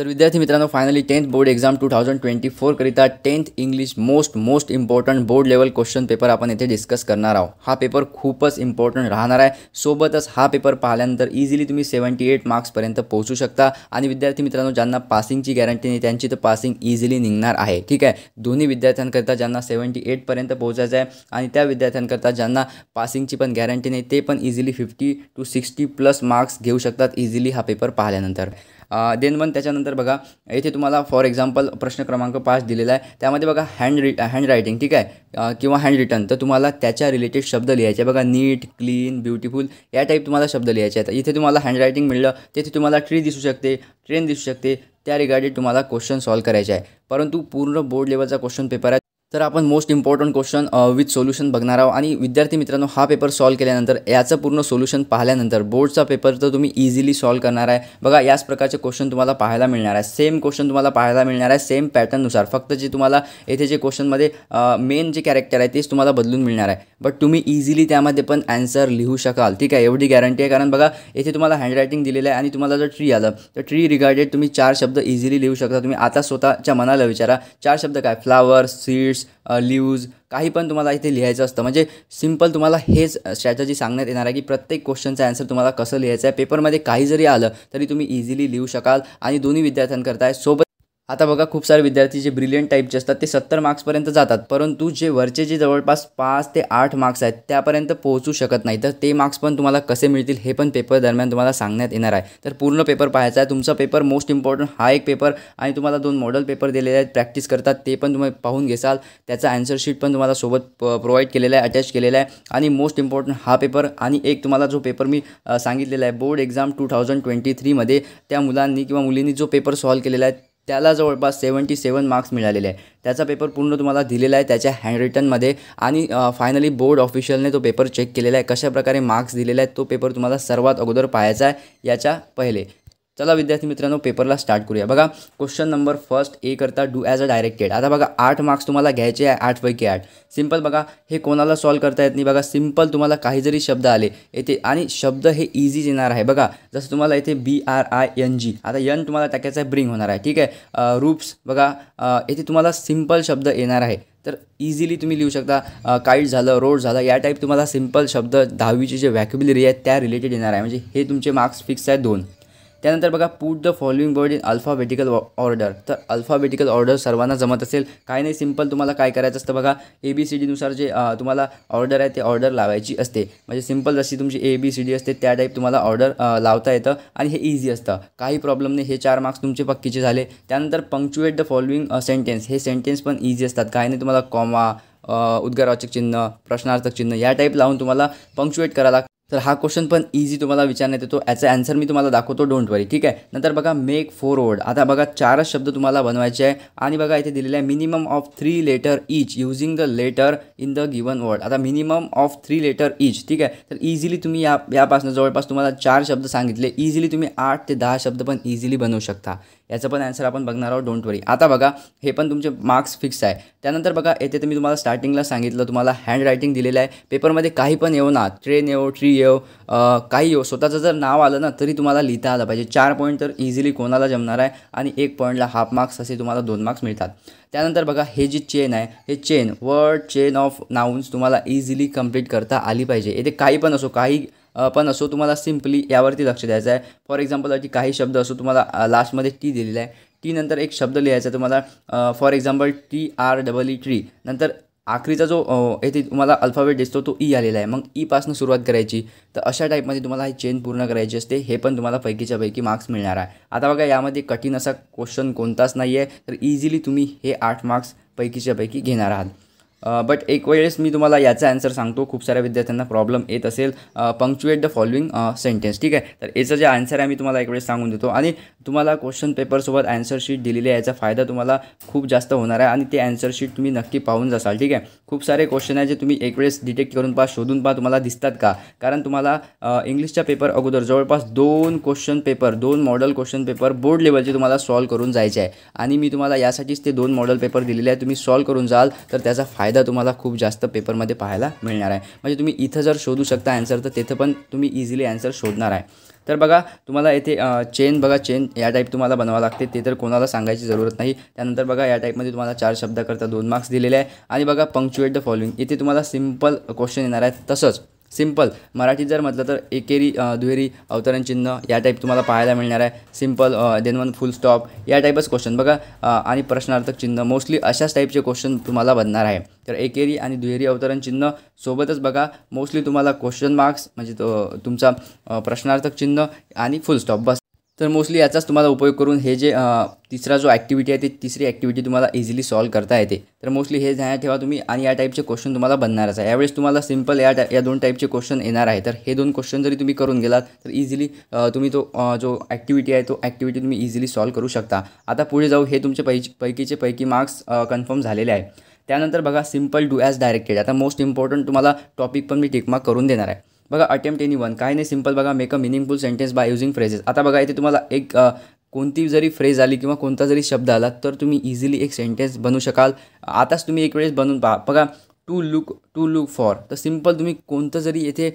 तर विद्यार्थी मित्रांनो finally tenth board exam two thousand twenty फोरकरिता tenth English most most important board level question paper आपण येथे डिस्कस करणार आहोत हा पेपर खूपच इम्पॉर्टंट राहणार आहे सोबतच हा पेपर पाहिल्यानंतर इझिली तुम्ही सेवन्टी एट मार्क्सपर्यंत पोहोचू शकता आणि विद्यार्थी मित्रांनो ज्यांना पासिंगची गॅरंटी नाही त्यांची तर पासिंग इझिली निघणार आहे ठीक आहे दोन्ही विद्यार्थ्यांकरता ज्यांना सेवन्टी एटपर्यंत पोहोचायचं आहे आणि त्या विद्यार्थ्यांकरता ज्यांना पासिंगची पण गॅरंटी नाही ते पण easily fifty to sixty plus marks घेऊ शकतात इझिली हा पेपर पाहिल्यानंतर देन वन त्याच्यानंतर बघा इथे तुम्हाला फॉर एक्झाम्पल प्रश्न क्रमांक पाच दिलेला आहे त्यामध्ये बघा हँड रि हँड रायटिंग ठीक आहे किंवा हँड रिटर्न तर तुम्हाला त्याच्या रिलेटेड शब्द लिहायचे बघा नीट क्लीन ब्युटिफुल या टाईप तुम्हाला शब्द लिहायचे आहेत इथे तुम्हाला हँड रायटिंग मिळलं तिथे तुम्हाला ट्री दिसू शकते ट्रेन दिसू शकते त्या रिगार्डेड तुम्हाला क्वेश्चन सॉल्व करायचे आहे परंतु पूर्ण बोर्ड लेवलचा क्वेश्चन पेपर आहे तर आपण most important question with solution बघणार आहोत आणि विद्यार्थी मित्रांनो हा पेपर सॉल्व केल्यानंतर याचं पूर्ण सोल्युशन पाहिल्यानंतर बोर्डचा पेपर तर तुम्ही इझिली सॉल्व करणार आहे बघा याच प्रकारचे क्वेश्चन तुम्हाला पाहायला मिळणार आहे सेम क्वेश्चन तुम्हाला पाहायला मिळणार आहे सेम पॅटर्ननुसार फक्त जे तुम्हाला येथे जे क्वेश्चनमध्ये मेन uh, जे कॅरेक्टर आहे तेच तुम्हाला बदलून मिळणार आहे बट तुम्ही इझिली त्यामध्ये पण आन्सर लिहू शकाल ठीक आहे एवढी गॅरंटी आहे कारण बघा येथे तुम्हाला हँडरायटिंग दिलेलं आहे आणि तुम्हाला जर ट्री आलं तर ट्री रिगार्डेड तुम्ही चार शब्द इझिली लिहू शकता तुम्ही आता स्वतःच्या मनाला विचारा चार शब्द काय फ्लावर्स सीड्स लिमिट्स लिव्ज काही पण तुम्हाला इथे लिहायचं असतं म्हणजे सिंपल तुम्हाला हेच स्ट्रॅटजी सांगण्यात येणार आहे की प्रत्येक क्वेश्चनचा आन्सर तुम्हाला कसं लिहायचं आहे पेपरमध्ये काही जरी आलं तरी तुम्ही इझिली लिहू शकाल आणि दोन्ही विद्यार्थ्यांकरता सोबत आता बघा खूप सारे विद्यार्थी जे ब्रिलियंट टाईपचे असतात ते सत्तर मार्क्सपर्यंत जातात परंतु जे वरचे जे जवळपास पाच ते आठ मार्क्स आहेत त्यापर्यंत पोहोचू शकत नाही तर ते मार्क्स पण तुम्हाला कसे मिळतील हे पण पेपर दरम्यान तुम्हाला सांगण्यात येणार आहे तर पूर्ण पेपर पाहायचा आहे तुमचा पेपर मोस्ट इम्पॉर्टंट हा एक पेपर आणि तुम्हाला दोन मॉडल पेपर दिलेले आहेत प्रॅक्टिस करतात ते पण तुम्ही पाहून घेसाल त्याचा शीट पण तुम्हाला सोबत प्रोव्हाइड केलेला आहे अटॅच केलेला आहे आणि मोस्ट इम्पॉर्टंट हा पेपर आणि एक तुम्हाला जो पेपर मी सांगितलेला आहे board exam two thousand twenty थ्रीमध्ये त्या मुलांनी किंवा मुलींनी जो पेपर सॉल्व्ह केलेला आहे त्याला जवळपास सेवन्टी सेवन मार्क्स मिळालेले आहे त्याचा पेपर पूर्ण तुम्हाला दिलेला आहे त्याच्या हँडरिटनमध्ये आणि फायनली बोर्ड ऑफिशियलने तो पेपर चेक केलेला आहे कशाप्रकारे मार्क्स दिलेला आहे तो पेपर तुम्हाला सर्वात अगोदर पाहायचा आहे याच्या पहिले चला विद्यार्थी मित्रांनो पेपरला स्टार्ट करूया बघा क्वेश्चन नंबर फर्स्ट ए करता डू ॲज अ डायरेक्टेड आता बघा आठ मार्क्स तुम्हाला घ्यायचे आहे आठपैकी आठ सिंपल बघा हे कोणाला सॉल्व करता येत नाही बघा सिंपल तुम्हाला काही जरी शब्द आले येथे आणि शब्द हे इझीच येणार आहे बघा जसं तुम्हाला इथे B R I N G आता यन तुम्हाला टाकायचं आहे ब्रिंग होणार आहे ठीक आहे रूप्स बघा येथे तुम्हाला सिंपल शब्द येणार आहे तर इझिली तुम्ही लिहू शकता काईट झालं रोड झालं या टाईप तुम्हाला सिंपल शब्द दहावीची जे व्हॅक्युबिलिटी आहे त्या रिलेटेड येणार आहे म्हणजे हे तुमचे मार्क्स फिक्स आहेत दोन त्यानंतर बघा put the following word in alphabetical order तर अल्फाबेटिकल ऑर्डर सर्वांना जमत असेल काय नाही सिम्पल तुम्हाला काय करायचं असतं बघा ए बी सी डीनुसार जे तुम्हाला ऑर्डर आहे ते ऑर्डर लावायची असते म्हणजे सिंपल जशी तुमची ए बी सी डी असते त्या टाईप तुम्हाला ऑर्डर लावता येतं आणि हे इझी असतं काही प्रॉब्लेम नाही हे चार मार्क्स तुमचे पक्कीचे झाले त्यानंतर पंक्च्युएट द फॉलोइंग सेंटेन्स हे सेंटेन्स पण इझी असतात काय नाही तुम्हाला कॉमा उद्गारवाचक चिन्ह प्रश्नार्थक चिन्ह या टाईप लावून तुम्हाला पंक्च्युएट करायला तर हा क्वेश्चन पण इझी तुम्हाला विचारण्यात येतो याचा ॲन्सर मी तुम्हाला दाखवतो डोंट वरी ठीक आहे नंतर बघा मेक फोर वर्ड आता बघा चारच शब्द तुम्हाला बनवायचे आहे आणि बघा इथे दिलेले आहे minimum of three letter each using the letter in the given word आता minimum of three letter each ठीक आहे तर इझिली तुम्ही या यापासून जवळपास तुम्हाला चार शब्द सांगितले इझिली तुम्ही आठ ते दहा शब्द पण इझिली बनवू शकता याचं पण ॲन्सर आपण बघणार आहोत डोंट वरी आता बघा हे पण तुमचे मार्क्स फिक्स आहे त्यानंतर बघा येथे तर मी तुम्हाला स्टार्टिंगला सांगितलं तुम्हाला हँड रायटिंग दिलेलं आहे पेपरमध्ये काही पण येऊ ना ट्रेन येऊ ट्री येऊ काही येऊ स्वतःचं जर नाव आलं ना तरी तुम्हाला लिहिता आलं पाहिजे चार पॉईंट तर इझिली कोणाला जमणार आहे आणि एक पॉईंटला हाफ मार्क्स असे तुम्हाला दोन मार्क्स मिळतात त्यानंतर बघा हे जी चेन आहे हे chain word chain of nouns तुम्हाला इझिली कम्प्लीट करता आली पाहिजे येथे काही पण असो काही पण असो तुम्हाला सिम्पली यावरती लक्ष द्यायचं आहे फॉर एक्झाम्पल अशी काही शब्द असो तुम्हाला लास्टमध्ये टी दिलेला आहे टी नंतर एक शब्द लिहायचा आहे तुम्हाला for example T R double E tree नंतर आखरीचा जो येथे तुम्हाला अल्फाबेट दिसतो तो ई e आलेला आहे मग ईपासून e सुरुवात करायची तर अशा टाईपमध्ये तुम्हाला ही चेन पूर्ण करायची असते हे पण तुम्हाला पैकीच्या पैकी मार्क्स मिळणार आहे आता बघा यामध्ये कठीण असा क्वेश्चन कोणताच नाही आहे तर इझिली तुम्ही हे आठ मार्क्स पैकीच्या पैकी घेणार आहात बट एक वेळेस मी तुम्हाला याचा आन्सर सांगतो खूप साऱ्या विद्यार्थ्यांना प्रॉब्लेम येत असेल पंक्च्युएट द फॉलोइंग सेंटेन्स ठीक आहे तर याचं जे आन्सर आहे मी तुम्हाला एक वेळेस सांगून देतो आणि तुम्हाला क्वेश्चन पेपरसोबत शीट दिलेली आहे याचा फायदा तुम्हाला खूप जास्त होणार आहे आणि ते आन्सर शीट तुम्ही नक्की पाहून जासाल ठीक आहे खूप सारे क्वेश्चन आहे जे तुम्ही एक वेळेस डिटेक्ट करून पहा शोधून पहा तुम्हाला दिसतात का कारण तुम्हाला इंग्लिशच्या पेपर अगोदर जवळपास दोन क्वेश्चन पेपर दोन मॉडल क्वेश्चन पेपर बोर्ड लेवलचे तुम्हाला सॉल्व करून जायचे आहे आणि मी तुम्हाला यासाठीच ते दोन मॉडल पेपर दिलेले आहे तुम्ही सॉल्व करून जाल तर त्याचा फायदा फायदा तुम्हाला खूप जास्त पेपरमध्ये पाहायला मिळणार आहे म्हणजे तुम्ही इथं जर शोधू शकता ॲन्सर तर तिथं पण तुम्ही इझिली ॲन्सर शोधणार आहे तर बघा तुम्हाला येथे चेन बघा चेन या टाईप तुम्हाला बनवावं लागते ते तर कोणाला सांगायची जरूरत नाही त्यानंतर बघा या टाईपमध्ये तुम्हाला चार शब्दाकरता दोन मार्क्स दिलेले आहे आणि बघा पंक्च्युएट द फॉलोइंग इथे तुम्हाला सिम्पल क्वेश्चन येणार आहे तसंच सिम्पल मराठीत जर म्हटलं तर एकेरी दुहेरी अवतरण चिन्ह या टाईप तुम्हाला पाहायला मिळणार आहे simple then one full stop या टाईपच क्वेश्चन बघा आणि प्रश्नार्थक चिन्ह मोस्टली अशाच टाईपचे क्वेश्चन तुम्हाला बनणार आहे तर एकेरी आणि दुहेरी अवतरण चिन्ह सोबतच बघा मोस्टली तुम्हाला क्वेश्चन मार्क्स म्हणजे तुमचा प्रश्नार्थक चिन्ह आणि फुल स्टॉप बस तर मोस्टली याचाच तुम्हाला उपयोग करून हे जे तिसरा जो ॲक्टिव्हिटी आहे ती तिसरी ॲक्टिव्हिटी तुम्हाला इझिली सॉल्व करता येते तर मोस्टली हे ध्यानात ठेवा तुम्ही आणि या टाईपचे क्वेश्चन तुम्हाला बनणारच आहे यावेळेस तुम्हाला सिम्पल या या दोन टाईपचे क्वेश्चन येणार आहे तर हे दोन क्वेश्चन जरी तुम्ही करून गेलात तर इझिली तुम्ही तो जो ॲक्टिव्हिटी आहे तो ॲक्टिव्हिटी तुम्ही इझिली सॉल्व करू शकता आता पुढे जाऊ हे तुमचे पै पैकीचे पैकी मार्क्स कन्फर्म झालेले आहे त्यानंतर बघा सिम्पल डू ॲज डायरेक्टेड आता मोस्ट इम्पॉर्टंट तुम्हाला टॉपिक पण मी टिकमार्क करून देणार आहे बघा अटेम्प्ट एनी वन काय नाही सिम्पल बघा make a meaningful sentence by using phrases आता बघा इथे तुम्हाला एक कोणती जरी फ्रेज आली किंवा कोणता जरी शब्द आला तर तुम्ही इझिली एक सेंटेन्स बनवू शकाल आताच तुम्ही एक वेळेस बनवून पहा बघा to look to look for तर सिम्पल तुम्ही कोणतं जरी येथे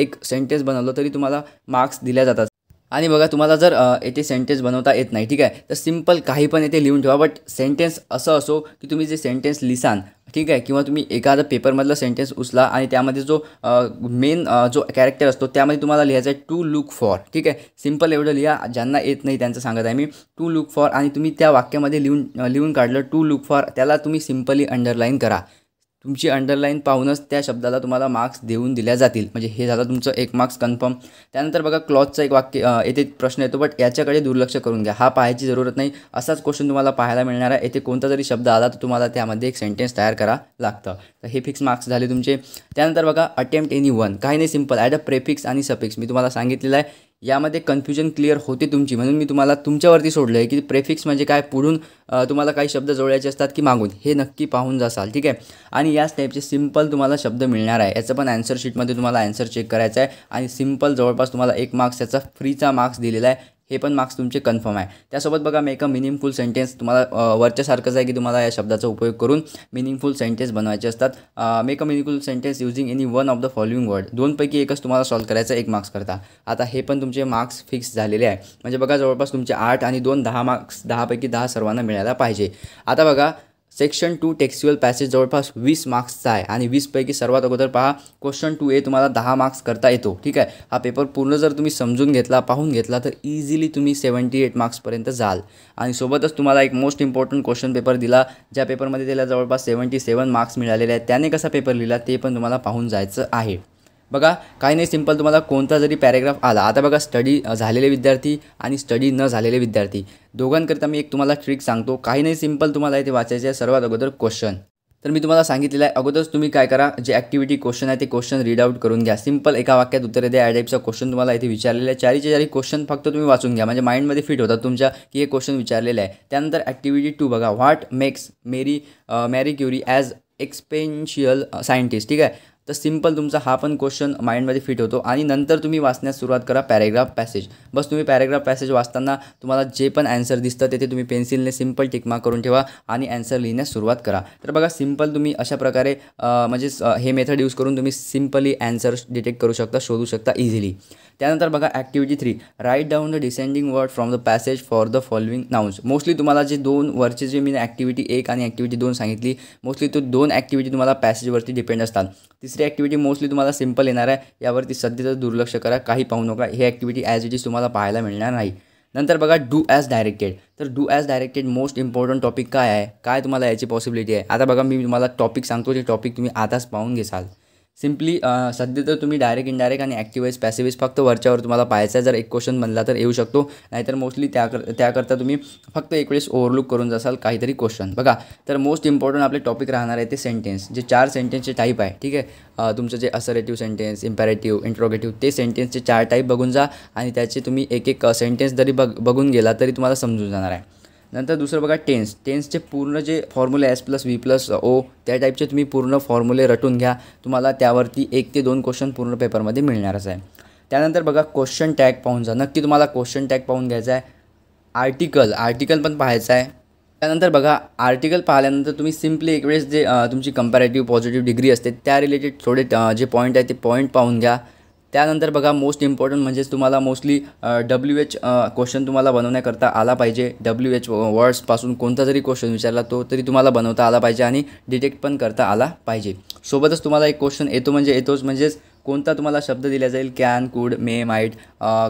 एक सेंटेन्स बनवलं तरी तुम्हाला मार्क्स दिल्या जातात आणि बघा तुम्हाला जर येथे सेंटेन्स बनवता येत नाही ठीक आहे तर सिम्पल काही पण येथे लिहून ठेवा बट सेंटेन्स असं असो की तुम्ही जे सेंटेन्स लिसान ठीक आहे किंवा तुम्ही एखादं पेपरमधला सेंटेन्स उचला आणि त्यामध्ये जो मेन जो कॅरेक्टर असतो त्यामध्ये तुम्हाला लिहायचं आहे टू लुक फॉर ठीक आहे सिम्पल एवढं लिहा ज्यांना येत नाही त्यांचं सांगत आहे मी टू लुक फॉर आणि तुम्ही त्या वाक्यामध्ये लिहून लिहून काढलं टू लुक फॉर त्याला तुम्ही सिम्पली अंडरलाईन करा तुमची अंडरलाईन पाहूनच त्या शब्दाला तुम्हाला मार्क्स देऊन दिल्या जातील म्हणजे हे झालं तुमचं एक मार्क्स कन्फर्म त्यानंतर बघा क्लॉजचा एक वाक्य येथे प्रश्न येतो बट याच्याकडे दुर्लक्ष करून घ्या हा पाहायची जरूरत नाही असाच क्वेश्चन तुम्हाला पाहायला मिळणार आहे येथे कोणता जरी शब्द आला तर तुम्हाला त्यामध्ये एक सेंटेन्स तयार करा लागतं तर हे फिक्स मार्क्स झाले तुमचे त्यानंतर बघा अटेम्प्ट एनी वन काही नाही सिम्पल ॲट अ प्रेफिक्स आणि सफिक्स मी तुम्हाला सांगितलेलं आहे यामध्ये कन्फ्युजन क्लिअर होते तुमची म्हणून मी तुम्हाला तुमच्यावरती सोडलं आहे की प्रेफिक्स म्हणजे काय पुढून तुम्हाला काही शब्द जोडायचे असतात की मागून हे नक्की पाहून जासाल ठीक आहे आणि याच टाईपचे सिम्पल तुम्हाला शब्द मिळणार आहे याचं पण ॲन्सर शीटमध्ये तुम्हाला ॲन्सर चेक करायचा आहे आणि सिम्पल जवळपास तुम्हाला एक मार्क्स याचा फ्रीचा मार्क्स दिलेला आहे हे पण मार्क्स तुमचे कन्फर्म आहे त्यासोबत बघा मेक अ मिनिंगफुल सेंटेन्स तुम्हाला वरच्यासारखंच आहे की तुम्हाला या शब्दाचा उपयोग करून मिनिंगफुल सेंटेन्स बनवायचे असतात make a meaningful sentence using any one of the following word दोनपैकी एकच तुम्हाला सॉल्व करायचं एक मार्क्स करता आता हे पण तुमचे मार्क्स फिक्स झालेले आहे म्हणजे बघा जवळपास तुमचे आठ आणि दोन दहा मार्क्स दहापैकी दहा सर्वांना मिळायला पाहिजे आता बघा सेक्शन टू टेक्स्युअल पॅसेज जवळपास वीस मार्क्सचा आहे आणि वीसपैकी सर्वात अगोदर पहा क्वेश्चन टू ए तुम्हाला दहा मार्क्स करता येतो ठीक आहे हा पेपर पूर्ण जर तुम्ही समजून घेतला पाहून घेतला तर इझिली तुम्ही सेवन्टी एट मार्क्सपर्यंत जाल आणि सोबतच तुम्हाला एक मोस्ट इम्पॉर्टंट क्वेश्चन पेपर दिला ज्या पेपरमध्ये त्याला जवळपास सेवन्टी सेवन मार्क्स मिळालेले आहेत त्याने कसा पेपर लिहिला ते पण तुम्हाला पाहून जायचं आहे बघा काही नाही सिंपल तुम्हाला कोणता जरी पॅरेग्राफ आला आता बघा स्टडी झालेले विद्यार्थी आणि स्टडी न झालेले विद्यार्थी दोघांकरिता मी एक तुम्हाला ट्रिक सांगतो काही नाही सिंपल तुम्हाला इथे वाचायचं आहे सर्वात अगोदर क्वेश्चन तर मी तुम्हाला सांगितलेलं आहे अगोदरच तुम्ही काय करा जे ॲक्टिव्हिटी क्वेश्चन आहे ते क्वेश्चन रीड आउट करून घ्या सिंपल एका वाक्यात उत्तर द्या या टाईपचा क्वेश्चन तुम्हाला इथे विचारलेला आहे चारीचे चारी क्वेश्चन फक्त तुम्ही वाचून घ्या म्हणजे माइंडमध्ये फिट होतात तुमच्या की हे क्वेश्चन विचारलेलं आहे त्यानंतर ॲक्टिव्हिटी टू बघा what makes Marie Marie Curie as एक्सपेन्शियल scientist ठीक आहे तर सिम्पल तुमचा हा पण क्वेश्चन माइंडमध्ये फिट होतो आणि नंतर तुम्ही वाचण्यास सुरुवात करा पॅरेग्राफ पॅसेज बस तुम्ही पॅरेग्राफ पॅसेज वाचताना तुम्हाला जे पण ॲन्सर दिसतं ते तुम्ही पेन्सिलने सिम्पल टिकमा करून ठेवा आणि ॲन्सर लिहिण्यास सुरुवात करा तर बघा सिम्पल तुम्ही अशा प्रकारे म्हणजे हे मेथड यूज करून तुम्ही सिम्पली ॲन्सर डिटेक्ट करू शकता शोधू शकता इझिली त्यानंतर बघा activity three write down the descending word from the passage for the following nouns mostly तुम्हाला जे दोन वरचे जे मी ॲक्टिव्हिटी एक आणि ॲक्टिव्हिटी दोन सांगितली मोस्टली तो दोन ॲक्टिव्हिटी तुम्हाला पॅसेजवरती डिपेंड असतात तिसरी ॲक्टिव्हिटी मोस्टली तुम्हाला सिम्पल येणार आहे यावरती सध्याचं दुर्लक्ष करा काही पाहू नका ही ॲक्टिव्हिटी ॲज इट इज तुम्हाला पाहायला मिळणार नाही नंतर बघा डू ॲज डायरेक्टेड तर do as directed most important topic काय आहे काय तुम्हाला याची पॉसिबिलिटी आहे आता बघा मी तुम्हाला टॉपिक सांगतो जे टॉपिक तुम्ही आताच पाहून घेसाल सिम्पली सध्या तर तुम्ही डायरेक्ट इनडायरेक्ट आणि ॲक्टिवाईज पॅसिव्हिज फक्त वरच्यावर तुम्हाला पाहायचा जर एक क्वेश्चन बनला तर येऊ शकतो नाहीतर मोस्टली त्याकर त्याकरता तुम्ही फक्त एक वेळेस ओव्हरलुक करून जासाल काहीतरी क्वेश्चन बघा तर मोस्ट इम्पॉर्टंट आपले टॉपिक राहणार आहे ते सेंटेन्स जे चार सेंटेन्सचे टाईप आहे ठीक आहे तुमचं जे असरेटिव्ह सेंटेन्स इम्पॅरेटिव्ह इंट्रोगेटिव्ह ते सेंटेन्सचे चार टाईप बघून जा आणि त्याचे तुम्ही एक एक सेंटेन्स जरी बघ बघून गेला तरी तुम्हाला समजून जाणार आहे नंतर दुसरं बघा टेन्स टेन्सचे पूर्ण जे फॉर्म्युले S plus V plus O त्या टाईपचे तुम्ही पूर्ण फॉर्म्युले रटून घ्या तुम्हाला त्यावरती एक ते दोन क्वेश्चन पूर्ण पेपरमध्ये मिळणारच आहे त्यानंतर बघा क्वेश्चन टॅग पाहून जा नक्की तुम्हाला क्वेश्चन टॅग पाहून घ्यायचा आहे आर्टिकल आर्टिकल पण पाहायचं आहे त्यानंतर बघा आर्टिकल पाहिल्यानंतर तुम्ही सिम्पली एक वेळेस जे तुमची कंपॅरेटिव्ह पॉझिटिव्ह डिग्री असते त्या रिलेटेड थोडे जे पॉईंट आहे ते पॉईंट पाहून घ्या त्यानंतर बघा मोस्ट इम्पॉर्टंट म्हणजेच तुम्हाला मोस्टली डब्ल्यू एच क्वेश्चन तुम्हाला बनवण्याकरता आला पाहिजे डब्ल्यू एच वर्ड्सपासून कोणता जरी क्वेश्चन विचारला तो तरी तुम्हाला बनवता आला पाहिजे आणि डिटेक्ट पण करता आला पाहिजे सोबतच तुम्हाला एक क्वेश्चन येतो म्हणजे येतोच म्हणजेच कोणता तुम्हाला शब्द दिला जाईल कॅन कूड मे माईट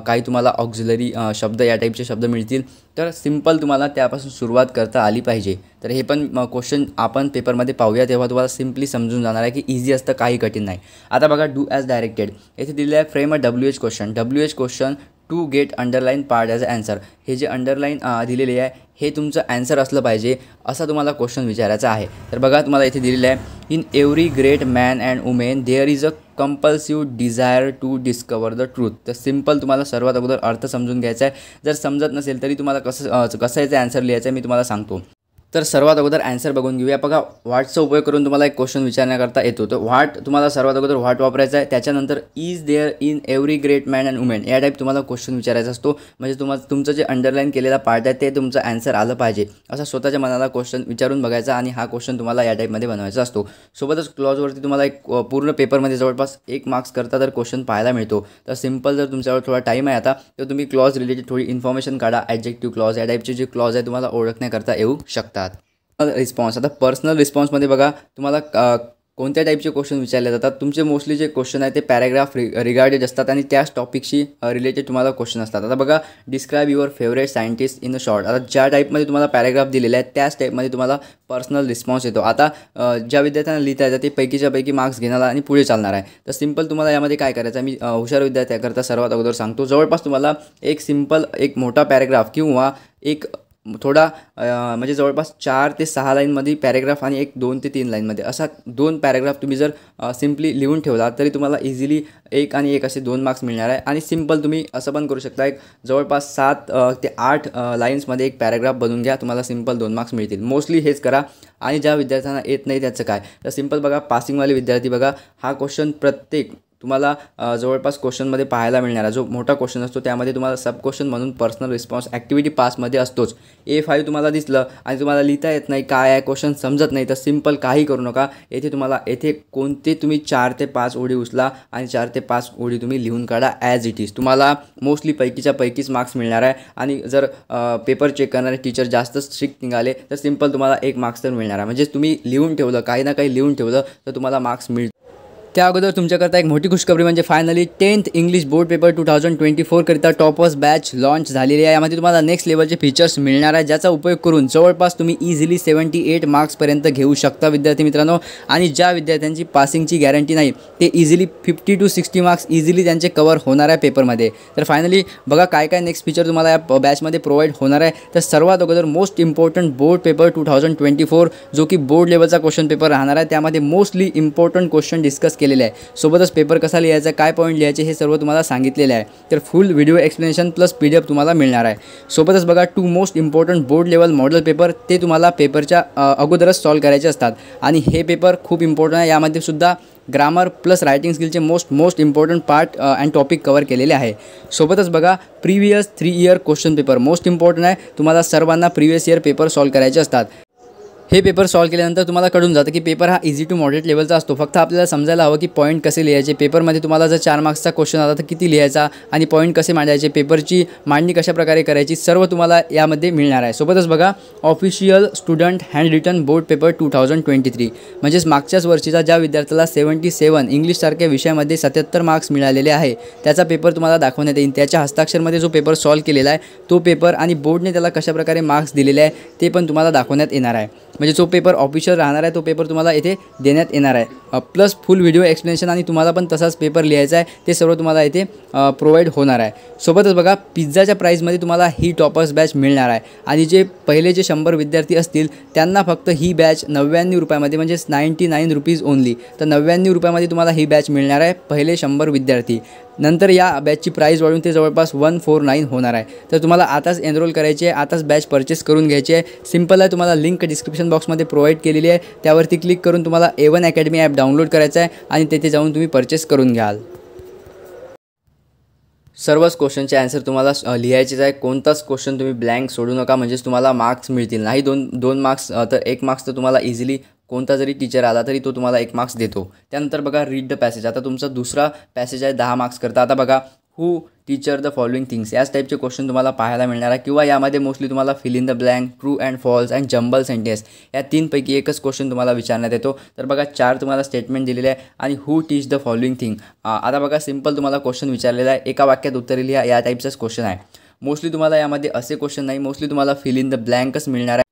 काही तुम्हाला ऑक्झिलरी शब्द या टाईपचे शब्द मिळतील तर सिम्पल तुम्हाला त्यापासून सुरुवात करता आली पाहिजे तर हे पण क्वेश्चन आपण पेपरमध्ये पाहूया तेव्हा तुम्हाला सिम्पली समजून जाणार आहे की इझी असतं काही कठीण नाही आता बघा डू ॲज डायरेक्टेड येथे दिलेला आहे frame a W H question W H question to get underline part as हे जे अंडरलाईन दिलेले आहे हे तुमचं ॲन्सर असलं पाहिजे असा तुम्हाला क्वेश्चन विचारायचा आहे तर बघा तुम्हाला इथे दिलेलं आहे in every great man and women there is a compulsive desire to discover the truth तर सिम्पल तुम्हाला सर्वात अगोदर अर्थ समजून घ्यायचा आहे जर समजत नसेल तरी तुम्हाला कसं कसं याचं ॲन्सर लिहायचं आहे मी तुम्हाला सांगतो तर सर्वात अगोदर ॲन्सर बघून घेऊया बघा व्हाटचा उपयोग करून तुम्हाला एक क्वेश्चन विचारण्याकरता येतो तर व्हाट तुम्हाला सर्वात अगोदर व्हाट वापरायचा आहे त्याच्यानंतर is there in every great man and women या टाईप तुम्हाला क्वेश्चन विचारायचा असतो म्हणजे तुम्हाला तुमचं जे अंडरलाईन केलेला पार्ट आहे ते तुमचं ॲन्सर आलं पाहिजे असा स्वतःच्या मनाला क्वेश्चन विचारून बघायचा आणि हा क्वेश्चन तुम्हाला या टाईपमध्ये बनवायचा असतो सोबतच क्लॉजवरती तुम्हाला एक पूर्ण पेपरमध्ये जवळपास एक मार्क्स करता तर क्वेश्चन पाहायला मिळतो तर सिम्पल जर तुमच्यावर थोडा टाईम आहे आता तर तुम्ही क्लॉज रिलेटेड थोडी इन्फॉर्मेशन काढा ॲडजेक्टिव्ह क्लॉज या टाईपचे जे क्लॉज आहे तुम्हाला ओळखण्याकरता येऊ शकता शकतात रिस्पॉन्स आता पर्सनल रिस्पॉन्समध्ये बघा तुम्हाला कोणत्या टाईपचे क्वेश्चन विचारले जातात तुमचे मोस्टली जे क्वेश्चन आहे ते पॅराग्राफ रि रिगार्डेड असतात आणि त्याच टॉपिकशी रिलेटेड तुम्हाला क्वेश्चन असतात आता बघा describe your favourite scientist in a short आता ज्या टाईपमध्ये तुम्हाला पॅराग्राफ दिलेला आहे त्याच टाईपमध्ये तुम्हाला पर्सनल रिस्पॉन्स येतो आता ज्या विद्यार्थ्यांना लिहिता येतात ते पैकीच्या पैकी मार्क्स घेणार आणि पुढे चालणार आहे तर सिंपल तुम्हाला यामध्ये काय करायचं मी हुशार विद्यार्थ्याकरता सर्वात अगोदर सांगतो जवळपास तुम्हाला एक सिंपल एक मोठा पॅराग्राफ किंवा एक थोडा म्हणजे जवळपास चार ते सहा लाईनमध्ये पॅरेग्राफ आणि एक दोन ते तीन लाईनमध्ये असा दोन पॅरेग्राफ तुम्ही जर सिम्पली लिहून ठेवला तरी तुम्हाला इझिली एक आणि एक असे दोन मार्क्स मिळणार आहे आणि सिम्पल तुम्ही असं पण करू शकता एक जवळपास सात ते आठ लाईन्समध्ये एक पॅरेग्राफ बनवून घ्या तुम्हाला सिम्पल दोन मार्क्स मिळतील मोस्टली हेच करा आणि ज्या विद्यार्थ्यांना येत नाही त्याचं काय तर सिम्पल बघा पासिंगवाले विद्यार्थी बघा हा क्वेश्चन प्रत्येक तुम्हाला जवळपास क्वेश्चनमध्ये पाहायला मिळणारा जो मोठा क्वेश्चन असतो त्यामध्ये तुम्हाला सब क्वेश्चन म्हणून पर्सनल रिस्पॉन्स ॲक्टिव्हिटी पासमध्ये असतोच ए फाईव्ह तुम्हाला दिसलं आणि तुम्हाला लिहिता येत नाही काय आहे क्वेश्चन समजत नाही तर सिम्पल काही करू नका येथे तुम्हाला येथे कोणते तुम्ही चार ते पाच ओळी उचला आणि चार ते पाच ओळी तुम्ही लिहून काढा ॲज इट इज तुम्हाला मोस्टली पैकीच्या पैकीच मार्क्स मिळणार आहे आणि जर पेपर चेक करणारे टीचर जास्त स्ट्रिक्ट निघाले तर सिम्पल तुम्हाला एक मार्क्स तर मिळणार आहे म्हणजे तुम्ही लिहून ठेवलं काही ना काही लिहून ठेवलं तर तुम्हाला मार्क्स मिळ त्या अगोदर तुमच्याकरता एक मोठी खुशखबरी म्हणजे finally tenth English board paper two thousand twenty फोरकरिता टॉपर्स बॅच लॉन्च झालेली आहे यामध्ये तुम्हाला नेक्स्ट लेवलचे फीचर्स मिळणार आहे ज्याचा उपयोग करून जवळपास तुम्ही इझिली सेवन्टी एट मार्क्सपर्यंत घेऊ शकता विद्यार्थी मित्रांनो आणि ज्या विद्यार्थ्यांची पासिंगची गॅरंटी नाही ते easily fifty to sixty marks easily त्यांचे कवर होणार आहे पेपरमध्ये तर फायनली बघा काय काय नेक्स्ट फीचर तुम्हाला या बॅचमध्ये प्रोव्हाइड होणार आहे तर सर्वात अगोदर most important board paper two thousand twenty four जो की बोर्ड लेवलचा क्वेश्चन पेपर राहणार आहे त्यामध्ये मोस्टली इम्पॉर्टंट क्वेश्चन डिस्कस केले केलेलं आहे सोबतच पेपर कसा लिहायचा काय पॉईंट लिहायचे हे सर्व तुम्हाला सांगितलेलं आहे तर full video explanation plus P D F तुम्हाला मिळणार आहे सोबतच बघा to most important board level model paper ते तुम्हाला पेपरच्या अगोदरच सॉल्व करायचे असतात आणि हे पेपर खूप इम्पॉर्टंट आहे यामध्ये सुद्धा ग्रामर प्लस रायटिंग स्किलचे most most important part and topic cover केलेले आहे सोबतच बघा previous three year question paper most important आहे तुम्हाला सर्वांना प्रीवियस इयर पेपर सॉल्व करायचे असतात हे पेपर सॉल्व केल्यानंतर तुम्हाला कळून जातं की पेपर हा इझी टू मॉडरेट लेवलचा असतो फक्त आपल्याला समजायला हवं की पॉईंट कसे लिहायचे पेपरमध्ये तुम्हाला जर चार मार्क्सचा क्वेश्चन आला तर किती लिहायचा आणि पॉईंट कसे मांडायचे पेपरची मांडणी कशा प्रकारे करायची सर्व तुम्हाला यामध्ये मिळणार आहे सोबतच बघा official student handwritten board paper two thousand twenty three म्हणजेच मागच्याच वर्षीचा ज्या विद्यार्थ्याला सेवन्टी सेवन इंग्लिशसारख्या विषयामध्ये सत्याहत्तर मार्क्स मिळालेले आहे त्याचा पेपर तुम्हाला दाखवण्यात येईल त्याच्या हस्ताक्षरमध्ये जो पेपर सॉल्व केलेला आहे तो पेपर आणि बोर्डने त्याला कशाप्रकारे मार्क्स दिलेले आहे ते पण तुम्हाला दाखवण्यात येणार आहे म्हणजे जो पेपर ऑफिशियल राहणार आहे तो पेपर तुम्हाला इथे देण्यात येणार आहे प्लस फुल व्हिडिओ एक्सप्लेनेशन आणि तुम्हाला पण तसाच पेपर लिहायचा आहे ते सर्व तुम्हाला इथे प्रोव्हाइड होणार आहे सोबतच बघा पिझ्झाच्या प्राईजमध्ये तुम्हाला ही टॉपर्स बॅच मिळणार आहे आणि जे पहिले जे शंभर विद्यार्थी असतील त्यांना फक्त ही बॅच नव्याण्णव रुपयामध्ये म्हणजेच नाईन्टी नाईन रुपीज ओनली तर नव्याण्णव रुपयामध्ये तुम्हाला ही बॅच मिळणार आहे पहिले शंभर विद्यार्थी नंतर या बॅचची प्राईस वाढून ते जवळपास वन फोर नाईन होणार आहे तर तुम्हाला आताच एनरोल करायची आहे आताच बॅच परचेस करून घ्यायची आहे सिम्पल आहे तुम्हाला लिंक डिस्क्रिप्शन बॉक्समध्ये प्रोव्हाइड केलेली आहे त्यावरती क्लिक करून तुम्हाला A one academy app download करायचं आहे आणि तेथे जाऊन तुम्ही परचेस करून घ्याल सर्वच क्वेश्चनचे आन्सर तुम्हाला लिहायचेच आहे कोणताच क्वेश्चन तुम्ही ब्लँक सोडू नका म्हणजेच तुम्हाला मार्क्स मिळतील नाही दोन दोन मार्क्स तर एक मार्क्स तर तुम्हाला इझिली कोणता जरी टीचर आला तरी तो तुम्हाला एक मार्क्स देतो त्यानंतर बघा रीड द पॅसेज आता तुमचा दुसरा पॅसेज आहे दहा मार्क्स करता आता बघा who teacher the following things याच टाईपचे क्वेश्चन तुम्हाला पाहायला मिळणार आहे किंवा यामध्ये मोस्टली तुम्हाला fill in the blank true and false and jumble sentence या तीनपैकी एकच क्वेश्चन तुम्हाला विचारण्यात येतो तर बघा चार तुम्हाला स्टेटमेंट दिलेले आहे आणि who teach the following thing आता बघा सिम्पल तुम्हाला क्वेश्चन विचारलेला आहे एका वाक्यात उत्तरेली या टाईपचाच क्वेश्चन आहे मोस्टली तुम्हाला यामध्ये असे क्वेश्चन नाही मोस्टली तुम्हाला फिल इन द ब्लँकच मिळणार आहे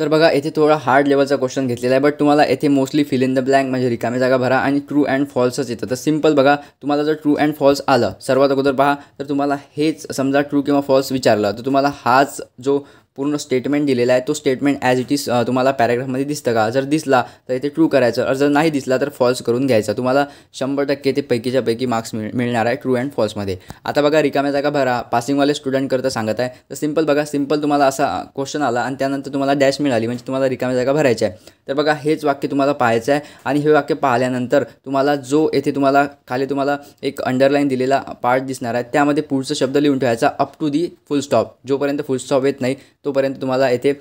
तर बघा येथे थोडा हार्ड लेवलचा क्वेश्चन घेतलेला आहे बट तुम्हाला येथे mostly fill in the blank म्हणजे रिकामी जागा भरा आणि ट्रू अँड फॉल्सच येतं तर सिम्पल बघा तुम्हाला जर ट्रू अँड फॉल्स आलं सर्वात अगोदर पहा तर तुम्हाला हेच समजा ट्रू किंवा फॉल्स विचारलं तर तुम्हाला हाच जो पूर्ण स्टेटमेंट दिलेला आहे तो स्टेटमेंट ॲज इट इज तुम्हाला पॅराग्राफमध्ये दिसतं का जर दिसला तर इथे ट्रू करायचं और जर नाही दिसला तर फॉल्स करून घ्यायचा तुम्हाला शंभर टक्के ते पैकीच्या पैकी मार्क्स मिळ मिळणार आहे ट्रू अँड फॉल्समध्ये आता बघा रिकाम्या जागा भरा पासिंगवाले स्टुडंट करता सांगत आहे तर सिम्पल बघा सिम्पल तुम्हाला असा क्वेश्चन आला आणि त्यानंतर तुम्हाला डॅश मिळाली म्हणजे तुम्हाला रिकाम्या जागा भरायच्या आहे तर बघा हेच वाक्य तुम्हाला पाहायचं आहे आणि हे वाक्य पाहिल्यानंतर तुम्हाला जो येथे तुम्हाला खाली तुम्हाला एक अंडरलाईन दिलेला पार्ट दिसणार आहे त्यामध्ये पुढचा शब्द लिहून ठेवायचा up to the full stop जोपर्यंत फुल स्टॉप येत नाही तोपर्यंत तुम्हाला येथे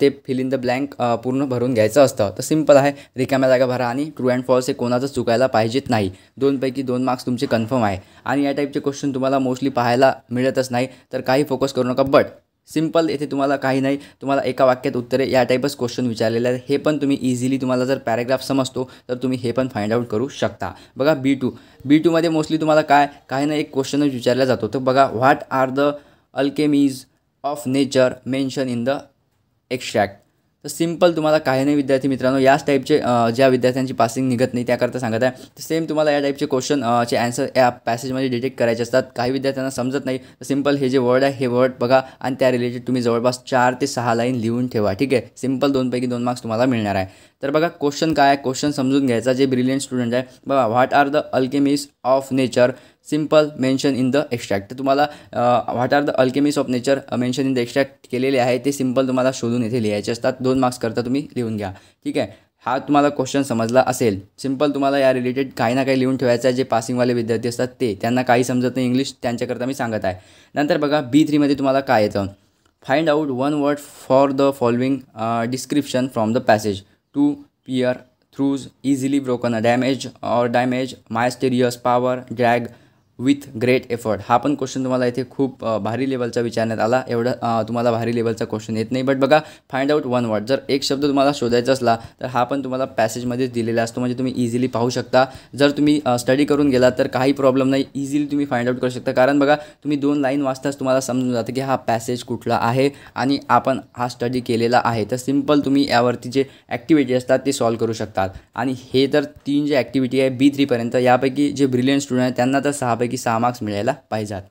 ते फिल इन द ब्लँक पूर्ण भरून घ्यायचं असतं तर सिम्पल आहे रिकाम्या जागा भरा आणि ट्रू अँड फॉल्स हे कोणाचं चुकायला पाहिजेत नाही दोनपैकी दोन मार्क्स तुमचे कन्फर्म आहे आणि या टाईपचे क्वेश्चन तुम्हाला मोस्टली पाहायला मिळतच नाही तर काही फोकस करू नका बट सिम्पल येथे तुम्हाला काही नाही तुम्हाला एका वाक्यात उत्तरे या टाईपच क्वेश्चन विचारलेले आहेत हे पण तुम्ही इझिली तुम्हाला जर पॅराग्राफ समजतो तर तुम्ही हे पण फाइंड आउट करू शकता बघा बी टू बी टूमध्ये मोस्टली तुम्हाला काय काही ना एक क्वेश्चनच विचारला जातो तर बघा what are the alchemies of nature mention in the extract तर सिम्पल तुम्हाला काही नाही विद्यार्थी मित्रांनो याच टाईपचे ज्या विद्यार्थ्यांची पासिंग निघत नाही त्याकरता सांगत आहे तर सेम तुम्हाला या टाईपचे क्वेश्चन चे या पॅसेजमध्ये डिटेक्ट करायचे असतात काही विद्यार्थ्यांना समजत नाही तर सिम्पल हे जे वर्ड आहे हे वर्ड बघा आणि त्या रिलेटेड तुम्ही जवळपास चार ते सहा लाईन लिहून ठेवा ठीक आहे सिम्पल दोनपैकी दोन मार्क्स तुम्हाला मिळणार आहे तर बघा क्वेश्चन काय आहे क्वेश्चन समजून घ्यायचा जे ब्रिलियंट स्टुडंट आहे बघा what are the alchemist of nature simple mention in the extract तुम्हाला what are the alchemist of nature mention in the extract केलेले आहे ते सिम्पल तुम्हाला शोधून येथे लिहायचे असतात दोन मार्क्स करता तुम्ही लिहून घ्या ठीक आहे हा तुम्हाला क्वेश्चन समजला असेल सिम्पल तुम्हाला या रिलेटेड काही ना काही लिहून ठेवायचं आहे जे पासिंगवाले विद्यार्थी असतात ते त्यांना काही समजत नाही इंग्लिश त्यांच्याकरता मी सांगत आहे नंतर बघा बी थ्रीमध्ये तुम्हाला काय येतं find out one word for the following description from the passage to pierce through easily broken damage or damage mysterious power drag with great effort हा पण क्वेश्चन तुम्हाला इथे खूप भारी लेवलचा विचारण्यात आला एवढा तुम्हाला भारी लेवलचा क्वेश्चन येत नाही बट बघा फाइंड आउट वन वर्ड जर एक शब्द तुम्हाला शोधायचा असला तर हा पण तुम्हाला पॅसेजमध्येच दिलेला असतो म्हणजे तुम्ही इझिली पाहू शकता जर तुम्ही स्टडी करून गेला तर काही प्रॉब्लेम नाही इझिली तुम्ही फाइंड आउट करू शकता कारण बघा तुम्ही दोन लाईन वाचताच तुम्हाला समजून जातं की हा पॅसेज कुठला आहे आणि आपण हा स्टडी केलेला आहे तर सिम्पल तुम्ही यावरती जे ॲक्टिव्हिटी असतात ते सॉल्व करू शकतात आणि हे तर तीन जे ॲक्टिव्हिटी आहे बी थ्रीपर्यंत यापैकी जे ब्रिलियंट स्टुडंट आहेत त्यांना तर सहापैकी की सहा मार्क्स मिळायला पाहिजेत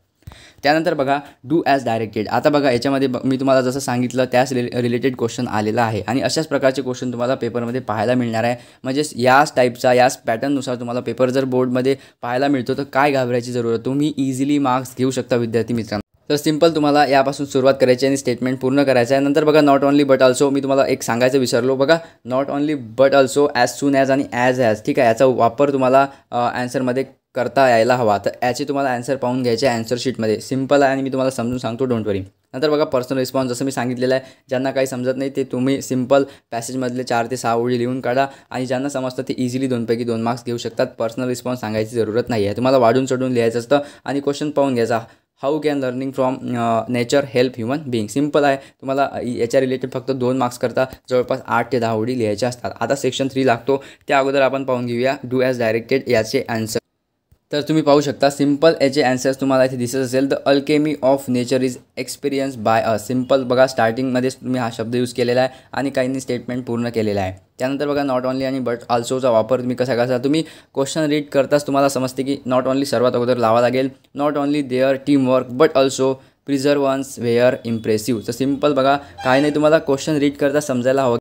त्यानंतर बघा डू ॲज डायरेक्टेड आता बघा याच्यामध्ये मी तुम्हाला जसं सांगितलं त्याच रिले रिलेटेड क्वेश्चन आलेला आहे आणि अशाच प्रकारचे क्वेश्चन तुम्हाला पेपरमध्ये पाहायला मिळणार आहे म्हणजेच याच टाईपचा याच पॅटर्ननुसार तुम्हाला पेपर जर बोर्डमध्ये पाहायला मिळतो तर काय घाबरायची जरूरत तुम्ही इझिली मार्क्स घेऊ शकता विद्यार्थी मित्रांनो तर सिंपल तुम्हाला यापासून सुरुवात करायची आणि स्टेटमेंट पूर्ण करायचं आहे नंतर बघा नॉट ओनली बट ऑल्सो मी तुम्हाला एक सांगायचं विसरलो बघा not only but also as soon as आणि ॲज ॲज ठीक आहे याचा वापर तुम्हाला आन्सरमध्ये करता यायला हवा तर याचे तुम्हाला आन्सर पाहून घ्यायचे ॲन्सर शीटमध्ये सिम्पल आहे आणि मी तुम्हाला समजून सांगतो डोंट वरी नंतर बघा पर्सनल रिस्पॉन्स जसं मी सांगितलेलं आहे ज्यांना काही समजत नाही ते तुम्ही सिम्पल पॅसेजमधले चार ते सहा ओळी लिहून काढा आणि ज्यांना समजतं ते इझिली दोनपैकी दोन मार्क्स घेऊ शकतात पर्सनल रिस्पॉन्स सांगायची जरूरत नाही आहे तुम्हाला वाढून चढून लिहायचं असतं आणि क्वेश्चन पाहून घ्यायचा how can learning from nature help human being simple आहे तुम्हाला याच्या रिलेटेड फक्त दोन मार्क्स करता जवळपास आठ ते दहा ओळी लिहायच्या असतात आता सेक्शन थ्री लागतो त्या अगोदर आपण पाहून घेऊया डू ॲज डायरेक्टेड याचे आन्सर तर तुम्ही पाहू शकता सिम्पल याचे ॲन्सर्स तुम्हाला इथे दिसत असेल the alchemy of nature is experience by a simple बघा स्टार्टिंगमध्येच तुम्ही हा शब्द यूज केलेला आहे आणि काहींनी स्टेटमेंट पूर्ण केलेला आहे त्यानंतर बघा नॉट ओनली आणि बट ऑल्सोचा वापर तुम्ही कसा कसा तुम्ही क्वेश्चन रीड करताच तुम्हाला समजते की नॉट ओनली सर्वात अगोदर लावा लागेल not only their team work but also perseverance were impressive तर सिंपल बघा काही नाही तुम्हाला क्वेश्चन रीड करता समजायला हवं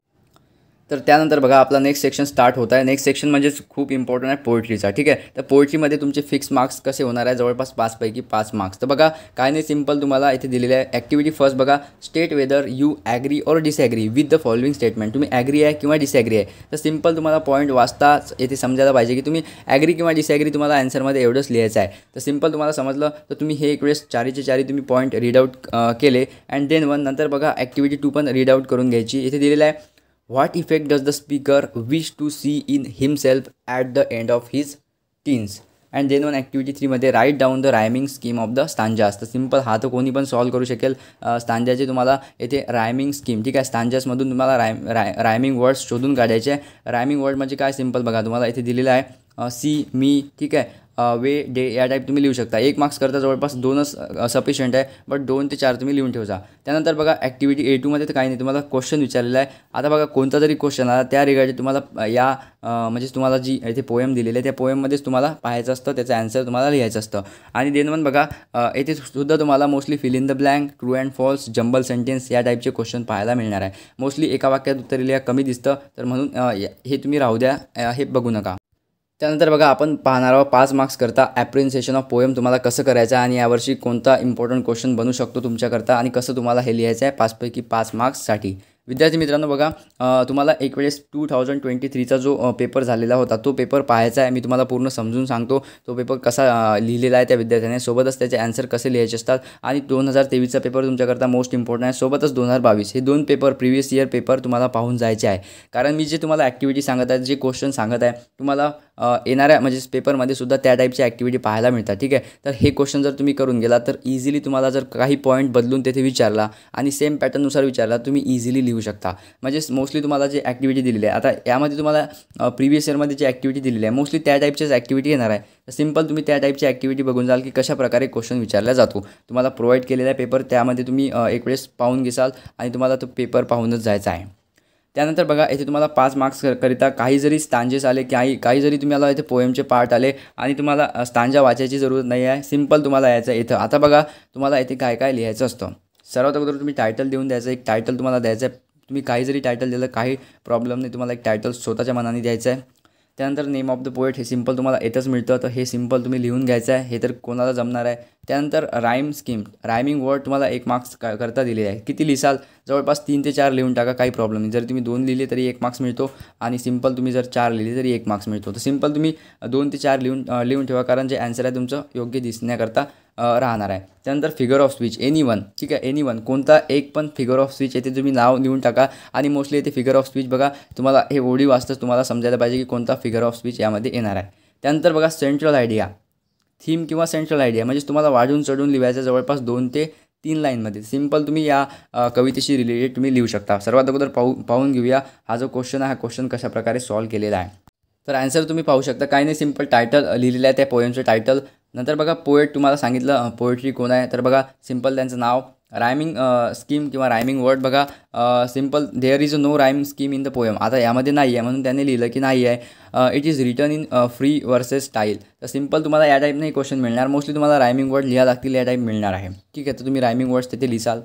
तर त्यानंतर बघा आपला नेक्स्ट सेक्शन स्टार्ट होत आहे नेक्स्ट सेक्शन म्हणजेच खूप इम्पॉर्टंट आहे पोएट्रीचा ठीक आहे तर पोएट्रीमध्ये तुमचे फिक्स मार्क्स कसे होणार आहे जवळपास पाचपैकी पाच मार्क्स तर बघा काय नाही सिम्पल तुम्हाला इथे दिलेले आहे ॲक्टिव्हिटी फर्स्ट बघा state whether you agree or disagree with the following statement तुम्ही ॲग्री आहे किंवा डिसॲग्री आहे तर सिम्पल तुम्हाला पॉईंट वाचता येथे समजायला पाहिजे की तुम्ही ॲग्री किंवा डिसॲग्री तुम्हाला ॲन्सरमध्ये एवढंच लिहायचं आहे तर सिम्पल तुम्हाला समजलं तर तुम्ही हे एक वेळेस चारीचे चारी तुम्ही पॉईंट रीड आऊट केले अँड देन वन नंतर बघा ॲक्टिव्हिटी टू पण रीड आऊट करून घ्यायची इथे दिलेलं आहे What effect does the speaker wish to see in himself at the end of his teens? And then one activity थ्रीमध्ये write down the rhyming scheme of the stanzas तर simple हा तर कोणी पण सॉल्व करू शकेल स्तांजाचे तुम्हाला येथे रायमिंग स्कीम ठीक आहे स्तांजासमधून तुम्हाला राय राय रायमिंग वर्ड्स शोधून काढायचे रायमिंग वर्ड म्हणजे काय सिम्पल बघा तुम्हाला इथे दिलेलं आहे सी मी ठीक आहे वे डे या टाईप तुम्ही लिहू शकता एक मार्क्स करता जवळपास दोनच सफिशियंट आहे बट दोन ते चार तुम्ही लिहून ठेवा त्यानंतर बघा ॲक्टिव्हिटी ए टूमध्ये तर काही नाही तुम्हाला क्वेश्चन विचारलेला आहे आता बघा कोणता तरी क्वेश्चन आला त्या रिगार्डेड तुम्हाला या म्हणजे तुम्हाला जी इथे पोएम दिलेली आहे त्या पोएममध्येच तुम्हाला पाहायचं असतं त्याचं ॲन्सर तुम्हाला लिहायचं असतं आणि देन वन बघा येथे सुद्धा तुम्हाला mostly fill in the blank true and false jumble sentence या टाईपचे क्वेश्चन पाहायला मिळणार आहे मोस्टली एका वाक्यात उत्तर लिहिल्या कमी दिसतं तर म्हणून हे तुम्ही राहू द्या हे बघू नका त्यानंतर बघा आपण पाहणार आहोत पाच करता ॲप्रिन्सिएशन ऑफ पोएम तुम्हाला कसं करायचं आहे आणि यावर्षी कोणता इम्पॉर्टंट क्वेश्चन बनू शकतो तुमच्याकरता आणि कसं तुम्हाला हे लिहायचं आहे पाचपैकी पाच मार्क्ससाठी विद्यार्थी मित्रांनो बघा तुम्हाला एक वेळेस टू थाउजंड ट्वेंटी थ्रीचा जो पेपर झालेला होता तो पेपर पाहायचा आहे मी तुम्हाला पूर्ण समजून सांगतो तो पेपर कसा लिहिलेला आहे त्या विद्यार्थ्याने सोबतच त्याचे आन्सर कसे लिहायचे असतात आणि दोन हजार तेवीसचा पेपर तुमच्याकरता मोस्ट इम्पॉर्टंट आहे सोबतच दोन हजार बावीस हे दोन पेपर प्रिव्हियस इयर पेपर तुम्हाला पाहून जायचे आहे कारण मी जे तुम्हाला ॲक्टिव्हिटी सांगत आहे जे क्वेश्चन सांगत आहे तुम्हाला येणाऱ्या म्हणजेच पेपरमध्ये सुद्धा त्या टाईपच्या ॲक्टिव्हिटी पाहायला मिळतात ठीक आहे तर हे क्वेश्चन जर तुम्ही करून गेला तर इझिली तुम्हाला जर काही पॉईंट बदलून तेथे विचारला आणि सेम पॅटर्ननुसार विचारला तुम्ही इझिली लिहू शकता म्हणजेच मोस्टली तुम्हाला जे ॲक्टिव्हिटी दिलेली आहे आता यामध्ये तुम्हाला प्रिव्हियस इयरमध्ये जी ॲक्टिव्हिटी दिलेली आहे मोस्टली त्या टाईपच्याच ॲक्टिव्हिटी येणार आहे तर सिम्पल तुम्ही त्या टाईपची ॲक्टिव्हिटी बघून जाल की कशा प्रकारे क्वेश्चन विचारला जातो तुम्हाला प्रोव्हाइड केलेला पेपर त्यामध्ये तुम्ही एक वेळेस पाहून घेसाल आणि तुम्हाला तो पेपर पाहूनच जायचा आहे त्यानंतर बघा इथे तुम्हाला पाच मार्क्स करिता काही जरी स्तांजेस आले काही काही जरी तुम्हाला इथे पोएमचे पार्ट आले आणि तुम्हाला स्टांजा वाचायची जरूरत नाही आहे सिम्पल तुम्हाला यायचं इथं आता बघा तुम्हाला इथे काय काय लिहायचं असतं सर्वात अगोदर तुम्ही टायटल देऊन द्यायचं एक टायटल तुम्हाला द्यायचं आहे तुम्ही काही जरी टायटल दिलं काही प्रॉब्लेम नाही तुम्हाला एक टायटल स्वतःच्या मनाने द्यायचं आहे त्यानंतर नेम ऑफ द पोएट हे सिम्पल तुम्हाला येतच मिळतं तर हे सिंपल तुम्ही लिहून घ्यायचं आहे हे तर कोणाला जमणार आहे त्यानंतर राईम स्कीम रायमिंग वर्ड तुम्हाला एक मार्क्स करता दिले आहे किती लिसाल जवळपास तीन ते चार लिहून टाका काही प्रॉब्लेम नाही जर तुम्ही दोन लिहिले तरी एक मार्क्स मिळतो आणि सिम्पल तुम्ही जर चार लिहिले तरी एक मार्क्स मिळतो तर सिम्पल तुम्ही दोन ते चार लिहून लिहून ठेवा कारण जे ॲन्सर आहे तुमचं योग्य दिसण्याकरता राहणार आहे त्यानंतर figure of speech any one ठीक आहे एनी वन कोणता एक पण फिगर ऑफ स्पीच येथे तुम्ही नाव लिहून टाका आणि मोस्टली येथे फिगर ऑफ स्पीच बघा तुम्हाला हे ओढी वाचतं तुम्हाला समजायला पाहिजे की कोणता फिगर ऑफ स्पीच यामध्ये येणार आहे त्यानंतर बघा सेंट्रल आयडिया थीम किंवा सेंट्रल आयडिया म्हणजे तुम्हाला वाढून चढून लिहायचं जवळपास दोन ते तीन लाईनमध्ये सिंपल तुम्ही या कवितेशी रिलेटेड तुम्ही लिहू शकता सर्वात अगोदर पाहू पाहून घेऊया हा जो क्वेश्चन आहे हा क्वेश्चन कशाप्रकारे सॉल्व केलेला आहे तर आन्सर तुम्ही पाहू शकता काही नाही सिम्पल टायटल लिहिलेलं आहे त्या पोयमचं टायटल नंतर बघा पोएट तुम्हाला सांगितलं पोएट्री कोण आहे तर बघा सिम्पल त्यांचं नाव रायमिंग स्कीम किंवा रायमिंग वर्ड बघा simple there is no rhyming scheme in the poem आता यामध्ये नाही आहे म्हणून त्यांनी लिहिलं की नाही आहे it is written in free verses style तर सिम्पल तुम्हाला या टाईपने क्वेश्चन मिळणार मोस्टली तुम्हाला रायमिंग वर्ड लिहा लागतील या टाईप मिळणार आहे ठीक आहे तर तुम्ही रायमिंग वर्ड्स तिथे लिहाल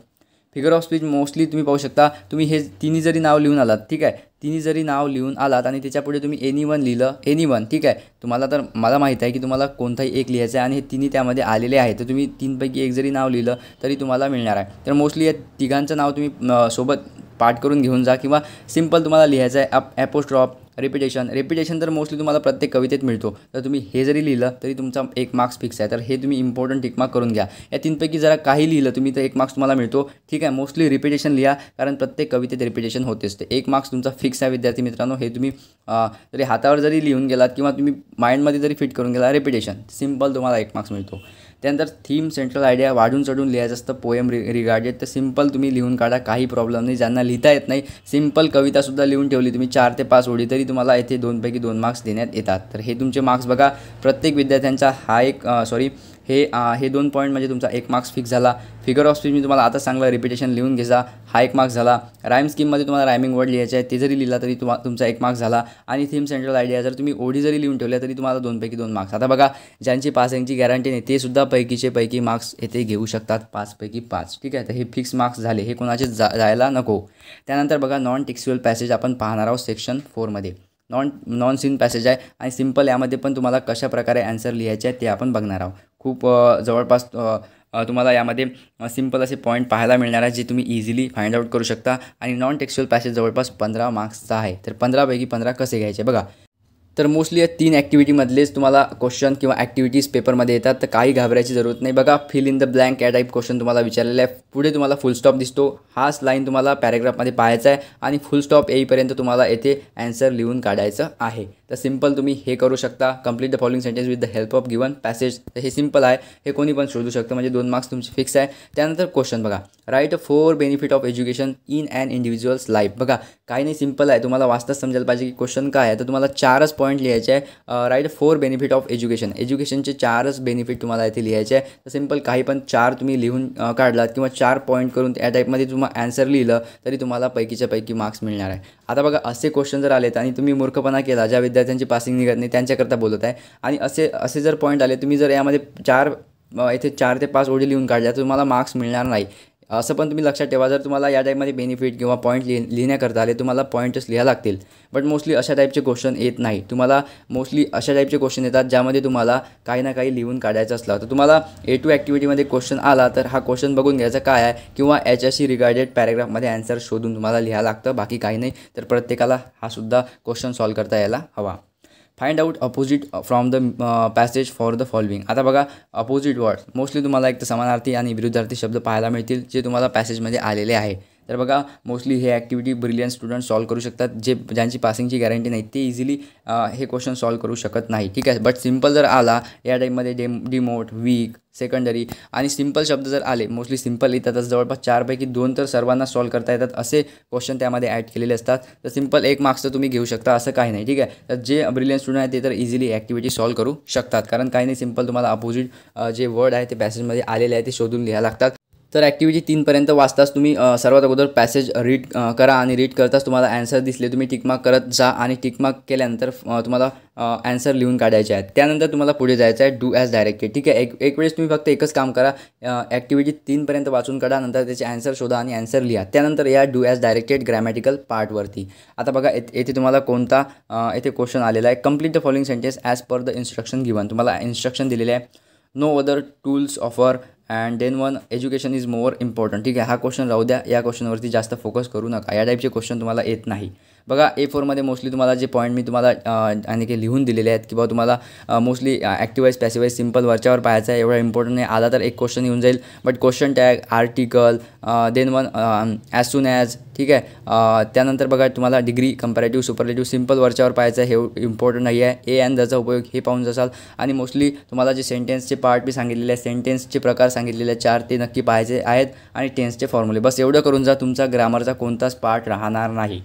फिगर ऑफ स्पीच मोस्टली तुम्ही पाहू शकता तुम्ही हे तिन्ही जरी नाव लिहून आलात ठीक आहे तिन्ही जरी नाव लिहून आलात आणि त्याच्यापुढे तुम्ही एनी वन लिहिलं एनी वन ठीक आहे तुम्हाला तर मला माहीत आहे की तुम्हाला कोणताही एक लिहायचं आहे आणि हे तिन्ही त्यामध्ये आलेले आहे तर तुम्ही तीनपैकी एक जरी नाव लिहिलं तरी तुम्हाला मिळणार आहे तर मोस्टली या तिघांचं नाव तुम्ही सोबत पाठ करून घेऊन जा किंवा सिम्पल तुम्हाला लिहायचं आहे अप ॲपोस्ट्रॉप रिपिटेशन रिपिटेशन तर मोस्टली तुम्हाला प्रत्येक कवितेत मिळतो तर तुम्ही हे जरी लिहिलं तरी तुमचा एक मार्क्स फिक्स आहे तर हे तुम्ही इम्पॉर्टंट मार्क करून घ्या या तीनपैकी जरा काही लिहिलं तुम्ही तर एक मार्क्स तुम्हाला मिळतो ठीक आहे मोस्टली रिपिटेशन लिहा कारण प्रत्येक कवितेत रिपिटेशन होतेच ते एक मार्क्स तुमचा फिक्स आहे विद्यार्थी मित्रांनो हे तुम्ही जरी हातावर जरी लिहून गेलात किंवा तुम्ही माइंडमध्ये जरी फिट करून गेला रिपिटेशन सिम्पल तुम्हाला एक मार्क्स मिळतो त्यानंतर थीम सेंट्रल आयडिया वाढून चढून लिहायचं असतं पोएम रि रिगार्डेड तर सिम्पल तुम्ही लिहून काढा काही प्रॉब्लेम नाही ज्यांना लिहिता येत नाही सिम्पल कवितासुद्धा लिहून ठेवली तुम्ही चार ते पाच ओळी तरी तुम्हाला येथे दोनपैकी दोन मार्क्स देण्यात येतात तर हे तुमचे मार्क्स बघा प्रत्येक विद्यार्थ्यांचा हा एक सॉरी हे आ, हे दोन पॉईंट म्हणजे तुमचा एक मार्क्स फिक्स झाला फिगर ऑफ स्पीच मी तुम्हाला आता चांगलं रिपिटेशन लिहून घेजा हा एक मार्क्स झाला राईम स्कीममध्ये तुम्हाला रायमिंग वर्ड लिहायचे आहे ते जरी लिहिला तरी तुम्हा तुमचा एक मार्क्स झाला आणि थीम सेंट्रल आयडिया जर तुम्ही ओढी जरी लिहून ठेवल्या तरी तुम्हाला दोनपैकी दोन मार्क्स आता बघा ज्यांची पासिंगची गॅरंटी नाही ते सुद्धा पैकीचे पैकी मार्क्स येथे घेऊ शकतात पाचपैकी पाच ठीक आहे तर हे फिक्स मार्क्स झाले हे कोणाचे जा जायला नको त्यानंतर बघा नॉन टेक्स्युअल पॅसेज आपण पाहणार आहोत सेक्शन फोरमध्ये नॉन नॉन सीन पॅसेज आहे आणि सिम्पल यामध्ये पण तुम्हाला कशा प्रकारे ॲन्सर लिहायचे आहे ते आपण बघणार आहोत खूप जवळपास तुम्हाला यामध्ये सिम्पल असे पॉईंट पाहायला मिळणार आहे जे तुम्ही इझिली फाइंड आउट करू शकता आणि नॉन टेक्स्च्युअल पॅसेज जवळपास पंधरा मार्क्सचा आहे तर पंधरापैकी पंधरा कसे घ्यायचे बघा तर मोस्टली या तीन ॲक्टिव्हिटीमधलेच तुम्हाला क्वेश्चन किंवा ॲक्टिव्हिटीज पेपरमध्ये येतात तर काही घाबरायची जरूरत नाही बघा फिल इन द ब्लँक या टाईप क्वेश्चन तुम्हाला विचारलेलं आहे पुढे तुम्हाला फुल स्टॉप दिसतो हाच लाईन तुम्हाला पॅरेग्राफमध्ये पाहायचा आहे आणि फुल स्टॉप येईपर्यंत तुम्हाला येथे ॲन्सर लिहून काढायचं आहे तर सिम्पल तुम्ही हे करू शकता complete the following sentence with the help of given passage तर हे सिम्पल आहे हे कोणी पण शोधू शकतं म्हणजे दोन मार्क्स तुमचे फिक्स आहे त्यानंतर क्वेश्चन बघा write four benefit of education in and individual's life बघा काही नाही सिम्पल आहे तुम्हाला वाचताच समजायला पाहिजे की क्वेश्चन काय आहे तर तुम्हाला चारच पॉईंट लिहायचे आहे write four benefit of education एज्युकेशनचे चारच बेनिफिट तुम्हाला इथे लिहायचे आहे तर सिम्पल काही पण चार तुम्ही लिहून काढलात किंवा चार पॉईंट करून त्या टाईपमध्ये तुम्हाला ॲन्सर लिहिलं तरी तुम्हाला पैकीच्या पैकी मार्क्स मिळणार आहे आता बघा असे क्वेश्चन जर आलेत आणि तुम्ही मूर्खपणा केला ज्या विद्यार्थ्यांची पासिंग निघत नाही त्यांच्याकरता बोलत आहे आणि असे असे जर पॉईंट आले तुम्ही जर यामध्ये चार इथे चार ते पाच ओढी लिहून काढल्या तर तुम्हाला मार्क्स मिळणार नाही असं पण तुम्ही लक्षात ठेवा जर तुम्हाला या टाईपमध्ये बेनिफिट किंवा पॉईंट लिह लिहिण्याकरता आले तुम्हाला पॉईंटच लिहा लागतील बट मोस्टली अशा टाईपचे क्वेश्चन येत नाही तुम्हाला मोस्टली अशा टाईपचे क्वेश्चन येतात ज्यामध्ये तुम्हाला काही ना काही लिहून काढायचं असला तर तुम्हाला ए टू ॲक्टिव्हिटीमध्ये क्वेश्चन आला तर हा क्वेश्चन बघून घ्यायचा काय आहे किंवा याच्याशी रिगार्डेड पॅरेग्राफमध्ये आन्सर शोधून तुम्हाला लिहा लागतं बाकी काही नाही तर प्रत्येकाला हा सुद्धा क्वेश्चन सॉल्व करता यायला हवा find out opposite from the passage for the following आता बघा अपोजिट वर्ड मोस्टली तुम्हाला एक तर समानार्थी आणि विरुद्धार्थी शब्द पाहायला मिळतील जे तुम्हाला पॅसेजमध्ये आलेले आहे तर बघा मोस्टली हे ॲक्टिव्हिटी ब्रिलियंट स्टुडंट सॉल्व करू शकतात जे ज्यांची पासिंगची गॅरंटी नाही ते इझिली हे क्वेश्चन सॉल्व करू शकत नाही ठीक आहे बट सिम्पल जर आला या टाईममध्ये डेम डिमोट वीक सेकंडरी आणि सिंपल शब्द जर आले मोस्टली सिम्पल येतातच जवळपास चारपैकी दोन तर सर्वांना सॉल्व करता येतात असे क्वेश्चन त्यामध्ये ॲड केलेले असतात तर सिम्पल एक तर तुम्ही घेऊ शकता असं काही नाही ठीक आहे तर जे ब्रिलियंट स्टुडंट आहे ते तर इझिली ॲक्टिव्हिटी सॉल्व करू शकतात कारण काही नाही सिम्पल तुम्हाला अपोजिट जे वर्ड आहे ते पॅसेजमध्ये आलेले आहे ते शोधून लिहायला लागतात तर ॲक्टिव्हिटी तीनपर्यंत वाचताच तुम्ही सर्वात अगोदर पॅसेज रीड करा आणि रीड करताच तुम्हाला ॲन्सर दिसले तुम्ही टिकमार्क करत जा आणि टिकमार्क केल्यानंतर तुम्हाला ॲन्सर लिहून काढायचे आहेत त्यानंतर तुम्हाला पुढे जायचं आहे डू ॲज डायरेक्टेड ठीक आहे एक एक वेळेस तुम्ही फक्त एकच काम करा ॲक्टिव्हिटी तीनपर्यंत वाचून काढा नंतर त्याचे ॲन्सर शोधा आणि ॲन्सर लिहा त्यानंतर या डू ॲज डायरेक्टेड ग्रॅमॅटिकल पार्टवरती आता बघा येथे तुम्हाला कोणता येथे क्वेश्चन आलेला आहे complete the following sentence as per the instruction given तुम्हाला इन्स्ट्रक्शन दिलेले आहे no other tools offer and then one education is more important ठीक आहे हा क्वेश्चन राहू द्या या क्वेश्चनवरती जास्त फोकस करू नका या टाईपचे क्वेश्चन तुम्हाला येत नाही बघा ए फोरमध्ये मोस्टली तुम्हाला जे पॉईंट मी तुम्हाला आणि की लिहून दिलेले आहेत की किंवा तुम्हाला मोस्टली ॲक्टिवाईज पॅसिवाईज सिम्पल वरच्यावर पाहायचं आहे एवढा इम्पॉर्टंट नाही आला तर एक क्वेश्चन येऊन जाईल but question tag article then one as soon as ठीक आहे त्यानंतर बघा तुम्हाला डिग्री कंपॅरेटिव्ह सुपरलेटिव्ह सिम्पल वरच्यावर पाहायचं आहे हे इम्पॉर्टंट नाही आहे ए अँड दचा उपयोग हे पाहून जसाल आणि मोस्टली तुम्हाला जे सेंटेन्सचे पार्ट बी सांगितलेले आहे सेंटेन्सचे प्रकार सांगितलेले आहेत चार ते नक्की पाहायचे आहेत आणि टेन्सचे फॉर्म्युले बस एवढं करून जा तुमचा ग्रामरचा कोणताच पार्ट राहणार नाही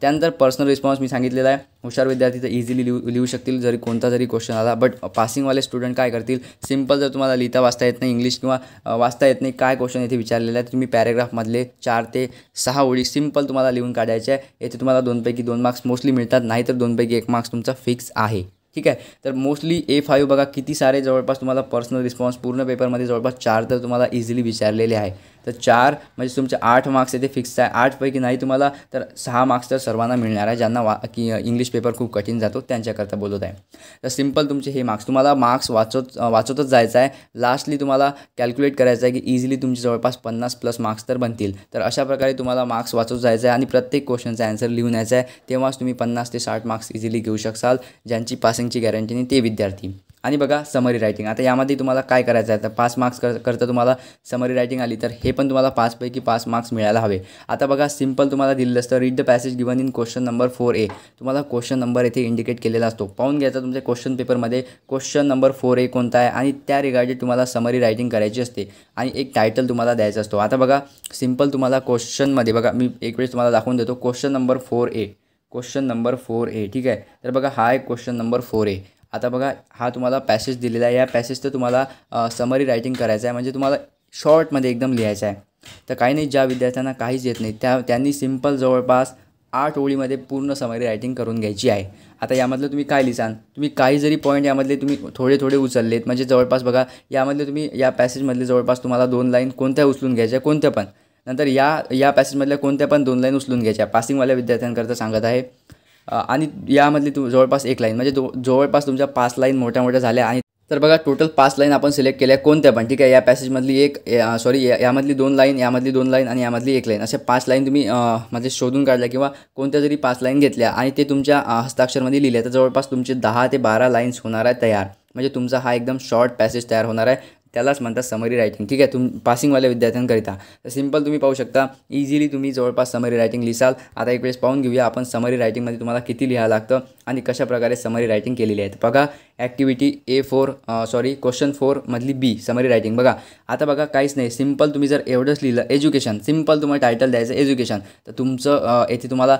त्यानंतर पर्सनल रिस्पॉन्स मी सांगितलेला आहे हुशार विद्यार्थी तर इझिली लिहू लिहू शकतील जरी कोणता जरी क्वेश्चन आला बट पासिंगवाले स्टुडंट काय करतील सिम्पल जर तुम्हाला लिहिता वाचता येत नाही इंग्लिश किंवा वाचता येत नाही काय क्वेश्चन येथे विचारलेला आहे तुम्ही पॅरेग्राफमधले चार ते सहा ओळी सिम्पल तुम्हाला लिहून काढायचे आहे येथे तुम्हाला दोनपैकी दोन मार्क्स मोस्टली मिळतात नाही तर दोनपैकी एक मार्क्स तुमचा फिक्स आहे ठीक आहे तर मोस्टली ए फाईव्ह बघा किती सारे जवळपास तुम्हाला पर्सनल रिस्पॉन्स पूर्ण पेपरमध्ये जवळपास चार तर तुम्हाला इझिली विचारलेले आहे तर चार म्हणजे तुमचे आठ मार्क्स येथे फिक्स आहे आठपैकी नाही तुम्हाला तर सहा मार्क्स तर सर्वांना मिळणार आहे ज्यांना वा की इंग्लिश पेपर खूप कठीण जातो त्यांच्याकरता बोलत आहे तर सिम्पल तुमचे हे मार्क्स तुम्हाला मार्क्स वाचत वाचतच जायचं आहे लास्टली तुम्हाला कॅल्क्युलेट करायचं आहे की इझिली तुमचे जवळपास पन्नास प्लस मार्क्स तर बनतील तर अशा प्रकारे तुम्हाला मार्क्स वाचत जायचं आहे आणि प्रत्येक क्वेश्चनचा आन्सर लिहून यायचा आहे तेव्हाच तुम्ही पन्नास ते साठ मार्क्स इझिली घेऊ शकाल ज्यांची पासिंगची गॅरंटी नाही ते विद्यार्थी आणि बघा समरी रायटिंग आता यामध्ये तुम्हाला काय करायचं आहे तर पाच मार्क्स कर करता तुम्हाला समरी रायटिंग आली तर हे पण तुम्हाला पाचपैकी पाच मार्क्स मिळायला हवे आता बघा सिम्पल तुम्हाला दिलेलं असतं read the passage given in question number four A तुम्हाला क्वेश्चन नंबर येथे इंडिकेट केलेला असतो पाहून घ्यायचा तुमच्या क्वेश्चन पेपरमध्ये क्वेश्चन नंबर फोर ए कोणता आहे आणि त्या रिगार्डेड तुम्हाला समरी रायटिंग करायची असते आणि एक टायटल तुम्हाला द्यायचा असतो आता बघा सिम्पल तुम्हाला क्वेश्चनमध्ये बघा मी एक वेळेस तुम्हाला दाखवून देतो question number four A question number four A ठीक आहे तर बघा हा आहे क्वेश्चन नंबर फोर ए आता बघा हा तुम्हाला पॅसेज दिलेला आहे या पॅसेजचं तुम्हाला समरी रायटिंग करायचं आहे म्हणजे तुम्हाला शॉर्टमध्ये एकदम लिहायचं आहे तर काही नाही ज्या विद्यार्थ्यांना काहीच येत नाही त्या त्यांनी सिम्पल जवळपास आठ ओळीमध्ये पूर्ण समरी रायटिंग करून घ्यायची आहे आता यामधलं तुम्ही काय लिहिसान तुम्ही काही जरी पॉईंट यामधले तुम्ही थोडे थोडे उचललेत म्हणजे जवळपास बघा यामधले तुम्ही या पॅसेजमधले जवळपास तुम्हाला दोन लाईन कोणत्या उचलून घ्यायच्या कोणत्या पण नंतर या या पॅसेजमधल्या कोणत्या पण दोन लाईन उचलून घ्यायच्या पासिंगवाल्या विद्यार्थ्यांकरता सांगत आहे आणि यामधली तू जवळपास एक लाईन म्हणजे दो जवळपास तुमच्या पाच लाईन मोठ्या मोठ्या झाल्या आणि तर बघा टोटल पाच लाईन आपण सिलेक्ट केल्या कोणत्या पण ठीक आहे या पॅसेजमधली एक सॉरी यामधली दोन लाईन यामधली दोन लाईन आणि यामधली एक लाईन अशा पाच लाईन तुम्ही म्हणजे शोधून काढल्या किंवा कोणत्या जरी पाच लाईन घेतल्या आणि ते तुमच्या हस्ताक्षरमध्ये लिहिल्या तर जवळपास तुमचे दहा ते बारा लाईन्स होणार आहे तयार म्हणजे तुमचा हा एकदम शॉर्ट पॅसेज तयार होणार आहे त्यालाच म्हणतात समरी रायटिंग ठीक आहे तुम पासिंगवाल्या विद्यार्थ्यांकरिता तर सिम्पल तुम्ही पाहू शकता इझिली तुम्ही जवळपास समरी रायटिंग लिहाल आता एक वेळेस पाहून घेऊया आपण समरी रायटिंगमध्ये तुम्हाला किती लिहायला लागतं आणि कशाप्रकारे समरी रायटिंग केलेली आहे बघा activity A four sorry question फोरमधली बी समरी रायटिंग बघा आता बघा काहीच नाही सिम्पल तुम्ही जर एवढंच लिहिलं एज्युकेशन सिम्पल तुम्हाला टायटल द्यायचं एज्युकेशन तर तुमचं uh, येथे तुम्हाला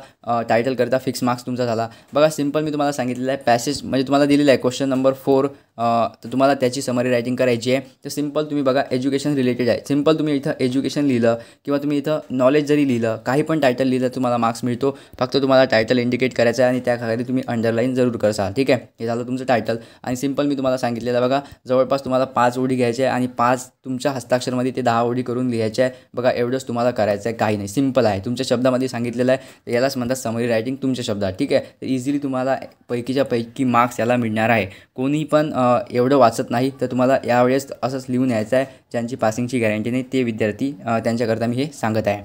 टायटल uh, करता फिक्स मार्क्स तुमचा झाला बघा सिम्पल मी तुम्हाला सांगितलेलं आहे पॅसेज म्हणजे तुम्हाला दिलेला आहे क्वेश्चन नंबर फोर तर तुम्हाला त्याची समरी रायटिंग करायची आहे तर सिम्पल तुम्ही बघा एज्युकेशन रिलेटेड आहे सिम्पल तुम्ही इथं एज्युकेशन लिहिलं किंवा तुम्ही इथं नॉलेज जरी लिहिलं काही पण टायटल लिहिलं तुम्हाला मार्क्स मिळतो फक्त तुम्हाला टायटल इंडिकेट करायचं आहे आणि त्याखाली तुम्ही अंडरलाईन जरूर करसाल ठीक आहे हे झालं तुमचं टायटल आणि सिम्पल मी तुम्हाला सांगितलेलं आहे बघा जवळपास तुम्हाला पाच ओढी घ्यायच्या आहे आणि पाच तुमच्या हस्ताक्षरमध्ये ते दहा ओढी करून लिहायचे आहे बघा एवढंच तुम्हाला करायचं आहे काही नाही सिम्पल आहे तुमच्या शब्दामध्ये सांगितलेलं आहे यालाच म्हणतात समरी रायटिंग तुमच्या शब्दात ठीक आहे तर इझिली तुम्हाला पैकीच्या पैकी मार्क्स याला मिळणार आहे कोणी पण एवढं वाचत नाही तर तुम्हाला यावेळेस असंच लिहून यायचं आहे ज्यांची पासिंगची गॅरंटी नाही ते विद्यार्थी त्यांच्याकरता मी हे सांगत आहे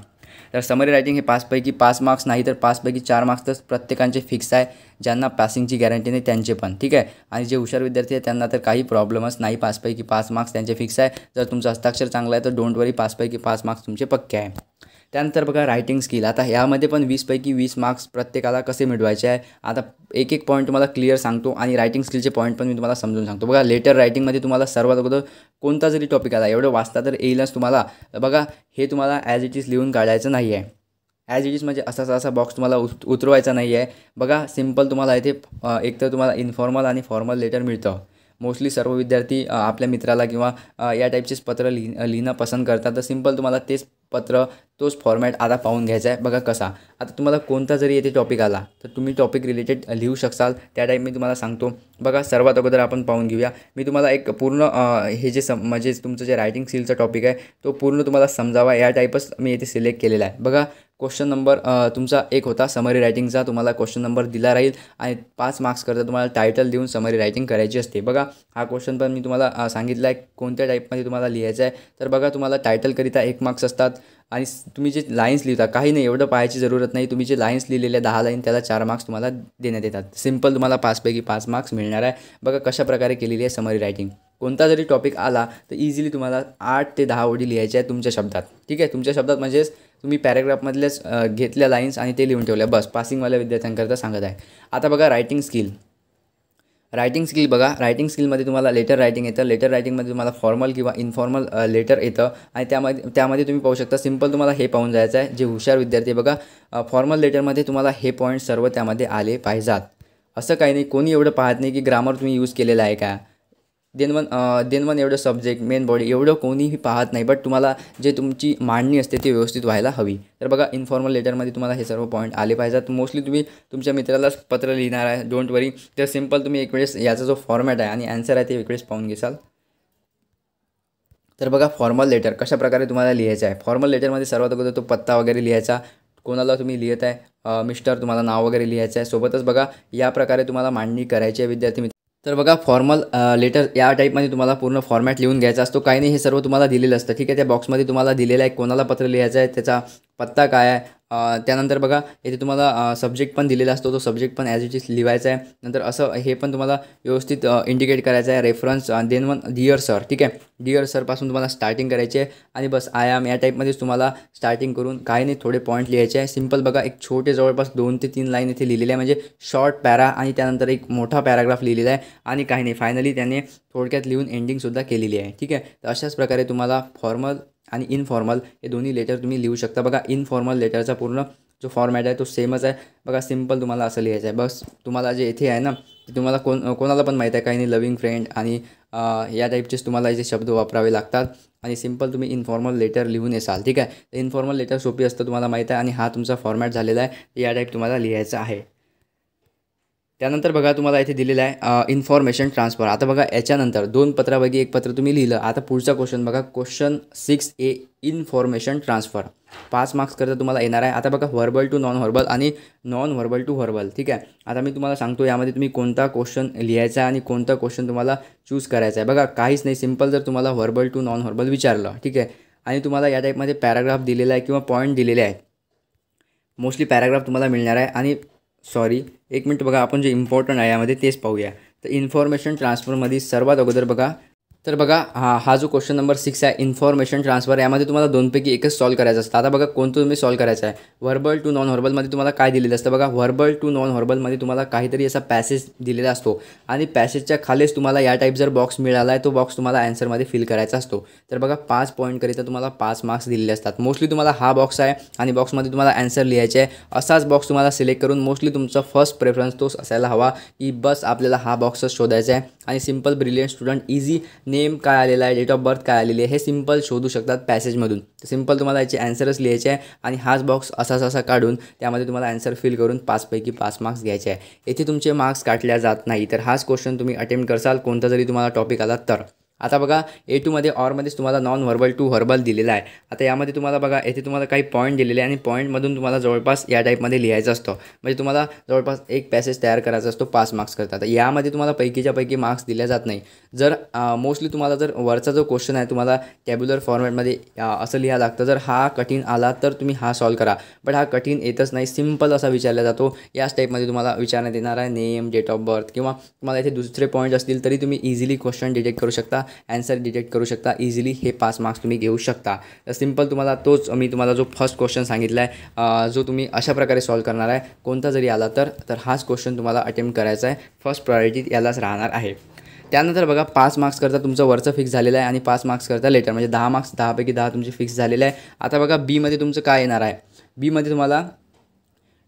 तर समरी रायटिंग हे पाचपैकी पाच मार्क्स नाही तर पाचपैकी चार मार्क्स तर प्रत्येकांचे फिक्स आहे ज्यांना पासिंगची गॅरंटी नाही त्यांचे पण ठीक आहे आणि जे हुशार विद्यार्थी आहेत त्यांना तर काही प्रॉब्लेमच नाही पाचपैकी पाच मार्क्स त्यांचे फिक्स आहे जर तुमचं हस्ताक्षर चांगला आहे तर डोंट वरी पाचपैकी पाच मार्क्स तुमचे पक्के आहे त्यानंतर बघा रायटिंग स्किल आता यामध्ये पण वीसपैकी वीस मार्क्स प्रत्येकाला कसे मिळवायचे आहे आता एक एक पॉईंट तुम्हाला क्लिअर सांगतो आणि रायटिंग स्किलचे पॉईंट पण मी तुम्हाला समजून सांगतो बघा लेटर रायटिंगमध्ये तुम्हाला सर्वात अगोदर कोणता जरी टॉपिक आला एवढं वाचता तर येईलच तुम्हाला बघा हे तुम्हाला ॲज इट इज लिहून काढायचं नाही आहे ॲज इट इज म्हणजे असा असा बॉक्स तुम्हाला उत उतरवायचा नाही आहे बघा सिम्पल तुम्हाला इथे एकतर तुम्हाला इन्फॉर्मल आणि फॉर्मल लेटर मिळतं मोस्टली सर्व विद्यार्थी आपल्या मित्राला किंवा या टाईपचेच पत्र लिहि लिहिणं पसंत करतात तर सिम्पल तुम्हाला तेच पत्र तोच फॉर्मॅट आता पाहून घ्यायचा आहे बघा कसा आता तुम्हाला कोणता जरी येथे टॉपिक आला तर तुम्ही टॉपिक रिलेटेड लिहू शकाल त्या टाईप मी तुम्हाला सांगतो बघा सर्वात अगोदर आपण पाहून घेऊया मी तुम्हाला एक पूर्ण हे जे सम म्हणजे तुमचं जे रायटिंग स्किलचा टॉपिक आहे तो पूर्ण तुम्हाला समजावा या टाईपच मी येथे सिलेक्ट केलेला आहे बघा क्वेश्चन नंबर तुमचा एक होता समरी रायटिंगचा तुम्हाला क्वेश्चन नंबर दिला राहील आणि पाच मार्क्सकरता तुम्हाला टायटल देऊन समरी रायटिंग करायची असते बघा हा क्वेश्चन पण मी तुम्हाला सांगितला आहे कोणत्या टाईपमध्ये तुम्हाला लिहायचं आहे तर बघा तुम्हाला टायटलकरिता एक मार्क्स असतात आणि तुम्ही जे लाईन्स लिहिता काही नाही एवढं पाहायची जरूरत नाही तुम्ही जे लाईन्स लिहिलेल्या दहा लाईन त्याला चार मार्क्स तुम्हाला देण्यात येतात सिम्पल तुम्हाला पाचपैकी पाच मार्क्स मिळणार आहे बघा कशाप्रकारे केलेली आहे समरी रायटिंग कोणता जरी टॉपिक आला तर इझिली तुम्हाला आठ ते दहा ओळी लिहायच्या आहेत तुमच्या शब्दात ठीक आहे तुमच्या शब्दात म्हणजेच तुम्ही पॅरेग्राफमधल्याच घेतल्या लाईन्स आणि ते लिहून ठेवल्या बस पासिंगवाल्या विद्यार्थ्यांकरता सांगत आहे आता बघा रायटिंग स्किल रायटिंग स्किल बघा रायटिंग स्किलमध्ये तुम्हाला लेटर रायटिंग येतं लेटर रायटिंगमध्ये तुम्हाला फॉर्मल किंवा इनफॉर्मल लेटर येतं आणि त्यामध्ये त्यामध्ये तुम्ही पाहू शकता सिम्पल तुम्हाला हे पाहून जायचं आहे जे हुशार विद्यार्थी बघा फॉर्मल लेटरमध्ये तुम्हाला हे पॉईंट सर्व त्यामध्ये आले पाहिजात असं काही नाही कोणी एवढं पाहत नाही की ग्रामर तुम्ही यूज केलेला आहे का देन वन देन वन एवढं सब्जेक्ट मेन बॉडी एवढं कोणीही पाहत नाही बट तुम्हाला जे तुमची मांडणी असते ती व्यवस्थित व्हायला हवी तर बघा इन्फॉर्मल लेटरमध्ये तुम्हाला हे सर्व पॉईंट आले पाहिजेत मोस्टली तुम्ही तुमच्या मित्रालाच पत्र लिहिणार आहे डोंट वरी तर सिम्पल तुम्ही एक वेळेस याचा जो फॉर्मॅट आहे आणि आन्सर आहे ते एक वेळेस पाहून घेसाल तर बघा फॉर्मल लेटर कशा प्रकारे तुम्हाला लिहायचं आहे फॉर्मल लेटरमध्ये सर्वात अगोदर तो पत्ता वगैरे लिहायचा कोणाला तुम्ही लिहित आहे मिस्टर तुम्हाला नाव वगैरे लिहायचं आहे सोबतच बघा या प्रकारे तुम्हाला मांडणी करायची आहे विद्यार्थी तर बघा फॉर्मल लेटर या टाईपमध्ये तुम्हाला पूर्ण फॉर्मॅट लिहून घ्यायचा असतो काही नाही हे सर्व तुम्हाला दिलेलं असतं ठीक आहे त्या बॉक्समध्ये तुम्हाला दिलेलं आहे कोणाला पत्र लिहायचं आहे त्याचा पत्ता काय आहे त्यानंतर बघा इथे तुम्हाला सब्जेक्ट पण दिलेला असतो तो सब्जेक्ट पण ॲज इट इज लिवायचा आहे नंतर असं हे पण तुम्हाला व्यवस्थित इंडिकेट करायचं आहे reference then one dear sir ठीक आहे डिअर सरपासून तुम्हाला स्टार्टिंग करायची आहे आणि बस आय आम या टाईपमध्येच तुम्हाला स्टार्टिंग करून काही नाही थोडे पॉईंट लिहायचे आहे सिम्पल बघा एक छोटे जवळपास दोन ते तीन लाईन इथे लिहिलेले आहे म्हणजे शॉर्ट पॅरा आणि त्यानंतर एक मोठा पॅराग्राफ लिहिलेला आहे आणि काही नाही फायनली त्याने थोडक्यात लिहून एंडिंगसुद्धा केलेली आहे ठीक आहे तर अशाच प्रकारे तुम्हाला फॉर्मल आणि इनफॉर्मल हे दोन्ही लेटर तुम्ही लिहू शकता बघा इनफॉर्मल लेटरचा पूर्ण जो फॉर्मॅट आहे तो सेमच आहे बघा सिम्पल तुम्हाला असं लिहायचं आहे बस तुम्हाला जे इथे आहे ना ते तुम्हाला कोण कोणाला पण माहीत आहे काही नाही लविंग फ्रेंड आणि या टाईपचेच तुम्हाला जे शब्द वापरावे लागतात आणि सिम्पल तुम्ही इनफॉर्मल लेटर लिहून येसाल ठीक आहे इनफॉर्मल लेटर सोपी असतं तुम्हाला माहीत आहे आणि हा तुमचा फॉर्मॅट झालेला आहे या टाईप तुम्हाला लिहायचा आहे त्यानंतर बघा तुम्हाला इथे दिलेलं आहे इन्फॉर्मेशन ट्रान्सफर आता बघा याच्यानंतर दोन पत्रापैकी एक पत्र तुम्ही लिहिलं आता पुढचा क्वेश्चन बघा question six A information transfer पाच मार्क्सकरता तुम्हाला येणार आहे आता बघा व्हर्बल टू नॉन व्हर्बल आणि नॉन व्हर्बल टू व्हर्बल ठीक आहे आता मी तुम्हाला सांगतो यामध्ये तुम्ही कोणता क्वेश्चन लिहायचा आहे आणि कोणता क्वेश्चन तुम्हाला चूज करायचा आहे बघा काहीच नाही सिम्पल जर तुम्हाला व्हर्बल टू नॉन व्हर्बल विचारलं ठीक आहे आणि तुम्हाला या टाईपमध्ये पॅराग्राफ दिलेला आहे किंवा पॉईंट दिलेले आहे मोस्टली पॅराग्राफ तुम्हाला मिळणार आहे आणि सॉरी एक मिनिट बघा आपण जे इम्पॉर्टंट आहे यामध्ये तेच पाहूया तर इन्फॉर्मेशन ट्रान्सफरमध्ये सर्वात अगोदर बघा तर बघा हा हा जो क्वेश्चन नंबर सिक्स आहे इन्फॉर्मेशन ट्रान्सफर यामध्ये तुम्हाला दोनपैकी एकच सॉल्व करायचं असतं आता बघा कोणतं तुम्ही सॉल्व करायचं आहे व्हर्बल टू नॉन व्हर्बलमध्ये तुम्हाला काय दिलेलं असतं बघा व्हर्बल टू नॉन व्हर्बलमध्ये तुम्हाला काहीतरी असा पॅसेज दिलेला असतो आणि पॅसेजच्या खालीच तुम्हाला या टाईप जर बॉक्स मिळाला आहे तो बॉक्स तुम्हाला आन्सरमध्ये फिल करायचा असतो तर बघा पाच पॉईंटकरिता तुम्हाला पाच मार्क्स दिलेले असतात मोस्टली तुम्हाला हा बॉक्स आहे आणि बॉक्समध्ये तुम्हाला आन्सर लिहायचे आहे असाच बॉक्स तुम्हाला सिलेक्ट करून मोस्टली तुमचा फर्स्ट प्रेफरन्स तोच असायला हवा की बस आपल्याला हा बॉक्सच शोधायचा आहे आणि simple brilliant student easy name काय आलेला आहे डेट ऑफ बर्थ काय आलेली आहे हे सिम्पल शोधू शकतात पॅसेजमधून तर सिम्पल तुम्हाला याचे ॲन्सरच लिहायचे आहे आणि हाच बॉक्स असा असा काढून त्यामध्ये तुम्हाला ॲन्सर फिल करून पाचपैकी पाच मार्क्स घ्यायचे आहे येथे तुमचे मार्क्स काटल्या जात नाही तर हाच क्वेश्चन तुम्ही अटेम्प्ट करसाल कोणता जरी तुम्हाला टॉपिक आला तर आता बघा ए टूमध्ये ऑरमध्येच तुम्हाला नॉन व्हर्बल टू व्हर्बल दिलेला आहे आता यामध्ये तुम्हाला बघा येथे तुम्हाला काही पॉईंट दिलेले आहे आणि पॉईंटमधून तुम्हाला जवळपास या टाईपमध्ये लिहायचं असतं म्हणजे तुम्हाला जवळपास एक पॅसेज तयार करायचा असतो पाच मार्क्स करता आता यामध्ये तुम्हाला पैकीच्या पैकी मार्क्स दिल्या जात नाही जर मोस्टली तुम्हाला जर वरचा जो क्वेश्चन आहे तुम्हाला टॅब्युलर फॉर्मॅटमध्ये असं लिहा लागतं जर हा कठीण आला तर तुम्ही हा सॉल्व करा बट हा कठीण येतच नाही सिम्पल असा विचारला जातो याच टाईपमध्ये तुम्हाला विचारण्यात येणार आहे नेम डेट ऑफ बर्थ किंवा तुम्हाला इथे दुसरे पॉईंट्स असतील तरी तुम्ही इझिली क्वेश्चन डिटेक्ट करू शकता ॲन्सर डिटेक्ट करू शकता इझिली हे पाच मार्क्स तुम्ही घेऊ शकता तर सिम्पल तुम्हाला तोच मी तुम्हाला जो फर्स्ट क्वेश्चन सांगितला आहे जो तुम्ही अशा प्रकारे सॉल्व्ह करणार आहे कोणता जरी आला तर तर हाच क्वेश्चन तुम्हाला अटेम्प्ट करायचा आहे फर्स्ट प्रायोरिटी यालाच राहणार आहे त्यानंतर बघा पाच मार्क्स करता तुमचं वरचं फिक्स झालेलं आहे आणि पाच मार्क्स करता लेटर म्हणजे दहा मार्क्स दहापैकी दहा तुमचे फिक्स झालेलं आहे आता बघा बीमध्ये तुमचं काय येणार आहे बीमध्ये तुम्हाला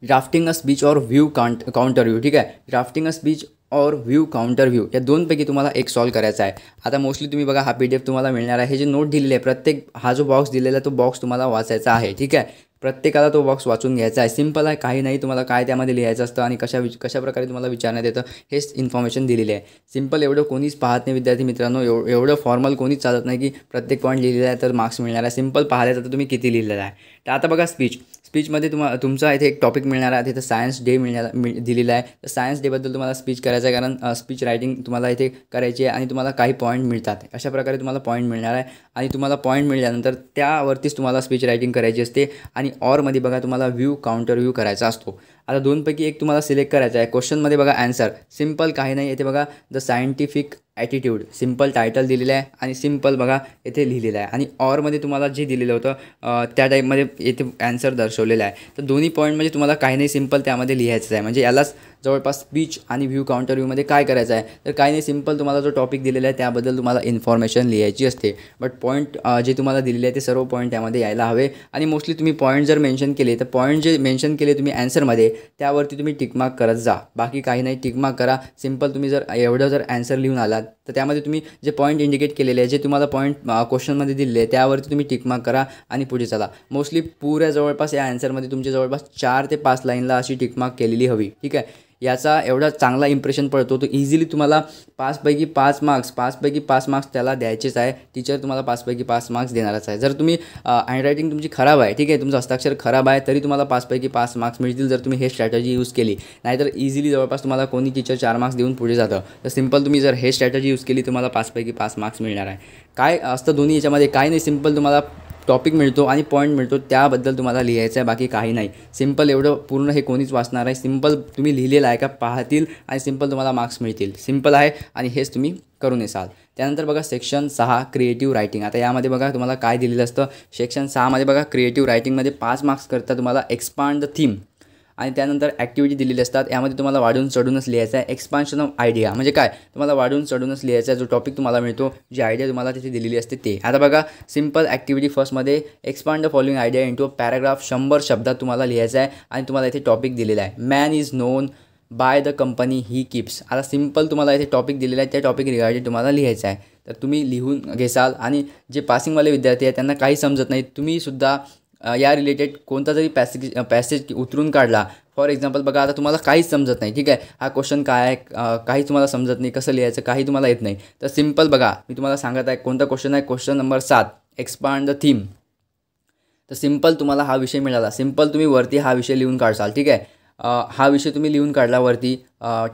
drafting a speech or view count counter view ठीक आहे drafting a speech or view counter view या दोनपैकी तुम्हाला एक सॉल्व करायचा आहे आता मोस्टली तुम्ही बघा हा पी डी एफ तुम्हाला मिळणार आहे हे जे नोट दिलेले आहे प्रत्येक हा जो बॉक्स दिलेला तो बॉक्स तुम्हाला वाचायचा आहे ठीक आहे प्रत्येकाला तो बॉक्स वाचून घ्यायचा आहे सिम्पल आहे काही नाही तुम्हाला काय त्यामध्ये लिहायचं असतं आणि कशा विच कशाप्रकारे तुम्हाला विचारण्यात येतं हेच इन्फॉर्मेशन दिलेली आहे सिंपल एवढं कोणीच पाहत नाही विद्यार्थी मित्रांनो एव एवढं फॉर्मल कोणीच चालत नाही की प्रत्येक पॉईंट लिहिलेला आहे तर मार्क्स मिळणार आहे सिम्पल पाहिलं तर तुम्ही किती लिहिलेला आहे तर आता बघा स्पीच स्पीचमध्ये तुम्हाला तुमचा इथे एक टॉपिक मिळणार आहे तिथं सायन्स डे मिळणार मिळ दिलेला आहे तर सायन्स डेबद्दल तुम्हाला स्पीच करायचं आहे कारण स्पीच रायटिंग तुम्हाला इथे करायची आहे आणि तुम्हाला काही पॉईंट मिळतात अशा प्रकारे तुम्हाला पॉईंट मिळणार आहे आणि तुम्हाला पॉईंट मिळाल्यानंतर त्यावरतीच तुम्हाला स्पीच रायटिंग करायची असते आणि ऑरमध्ये बघा तुम्हाला व्ह्यू काउंटर व्ह्यू करायचा असतो आता दोनपैकी एक तुम्हाला सिलेक्ट करायचा आहे क्वेश्चनमध्ये बघा ॲन्सर सिम्पल काही नाही येथे बघा the scientific attitude simple title दिलेलं आहे आणि सिम्पल बघा येथे लिहिलेलं आहे आणि ऑरमध्ये तुम्हाला जे दिलेलं होतं त्या टाईपमध्ये येथे ॲन्सर दर्शवलेलं आहे तर दोन्ही पॉईंट म्हणजे तुम्हाला काही नाही सिम्पल त्यामध्ये लिहायचं आहे म्हणजे यालाच जवळपास स्पीच आणि व्ह्यू काउंटर व्ह्यूमध्ये काय करायचं आहे तर काही नाही सिम्पल तुम्हाला जो टॉपिक दिलेला आहे त्याबद्दल तुम्हाला इन्फॉर्मेशन लिहायची असते बट पॉईंट जे तुम्हाला दिलेले आहे ते सर्व पॉईंट त्यामध्ये यायला हवे आणि मोस्टली तुम्ही पॉईंट जर मेन्शन केले तर पॉईंट जे मेन्शन केले तुम्ही ॲन्सरमध्ये त्यावरती तुम्ही टिकमार्क करत जा बाकी काही नाही टिकमार्क करा सिम्पल तुम्ही जर एवढं जर ॲन्सर लिहून आलात तर त्यामध्ये तुम्ही जे पॉईंट इंडिकेट केलेले आहे जे तुम्हाला पॉईंट क्वेश्चनमध्ये दिलेले आहे त्यावरती तुम्ही टिकमार्क करा आणि पुढे चला मोस्टली पुऱ्या जवळपास या ॲन्सरमध्ये तुमच्या जवळपास चार ते पाच लाईनला अशी टिकमार्क केलेली हवी ठीक आहे याचा एवढा चांगला इम्प्रेशन पडतो तो इझिली तुम्हाला पाचपैकी पाच मार्क्स पाचपैकी पाच मार्क्स त्याला द्यायचेच आहे टीचर तुम्हाला पाचपैकी पाच मार्क्स देणारच आहे जर तुम्ही हँडरायटिंग तुमची खराब आहे ठीक आहे तुमचं हस्ताक्षर खराब आहे तरी तुम्हाला पाचपैकी पाच मार्क्स मिळतील जर तुम्ही हे स्ट्रॅटजी यूज केली नाहीतर इझिली जवळपास तुम्हाला कोणी टीचर चार मार्क्स देऊन पुढे जातं तर सिम्पल तुम्ही जर हे स्ट्रॅटजी यूज केली तुम्हाला पाचपैकी पाच मार्क्स मिळणार आहे काय असतं दोन्ही याच्यामध्ये काय नाही सिम्पल तुम्हाला टॉपिक मिळतो आणि पॉईंट मिळतो त्याबद्दल तुम्हाला लिहायचं आहे बाकी काही नाही सिम्पल एवढं पूर्ण हे कोणीच वाचणार आहे सिम्पल तुम्ही लिहिलेलं आहे का पाहतील आणि सिम्पल तुम्हाला मार्क्स मिळतील सिम्पल आहे आणि हेच तुम्ही करून येसाल त्यानंतर बघा सेक्शन सहा क्रिएटिव्ह रायटिंग आता यामध्ये बघा तुम्हाला काय दिलेलं असतं सेक्शन सहामध्ये बघा क्रिएटिव्ह रायटिंगमध्ये पाच मार्क्स करता तुम्हाला एक्सपांड द थीम आणि त्यानंतर ॲक्टिव्हिटी दिलेली असतात यामध्ये तुम्हाला वाढून चढूनच लिहायचा आहे एक्सपान्शन ऑफ आयडिया म्हणजे काय तुम्हाला वाढून चढूनच लिहायचा आहे जो टॉपिक तुम्हाला मिळतो जी आयडिया तुम्हाला तिथे दिलेली असते ते आता बघा सिम्पल ॲक्टिव्हिटी फर्स्टमध्ये expand the following idea into paragraph शंभर शब्दात तुम्हाला लिहायचा आहे आणि तुम्हाला इथे टॉपिक दिलेला आहे man is known by the company he keeps आता सिम्पल तुम्हाला इथे टॉपिक दिलेला आहे त्या टॉपिक रिगार्डिंग तुम्हाला लिहायचं आहे तर तुम्ही लिहून घेसाल आणि जे पासिंगवाले विद्यार्थी आहेत त्यांना काही समजत नाही तुम्हीसुद्धा या रिलेटेड कोणता जरी पॅसेज पॅसेज उतरून काढला फॉर एक्झाम्पल बघा आता तुम्हाला काहीच समजत नाही ठीक आहे हा क्वेश्चन काय आहे काही तुम्हाला समजत नाही कसं लिहायचं काही तुम्हाला येत नाही तर सिम्पल बघा मी तुम्हाला सांगत आहे कोणता क्वेश्चन आहे क्वेश्चन नंबर सात एक्सपांड द थीम तर सिम्पल तुम्हाला हा विषय मिळाला सिम्पल तुम्ही वरती हा विषय लिहून काढसाल ठीक आहे हा विषय तुम्ही लिहून काढल्यावरती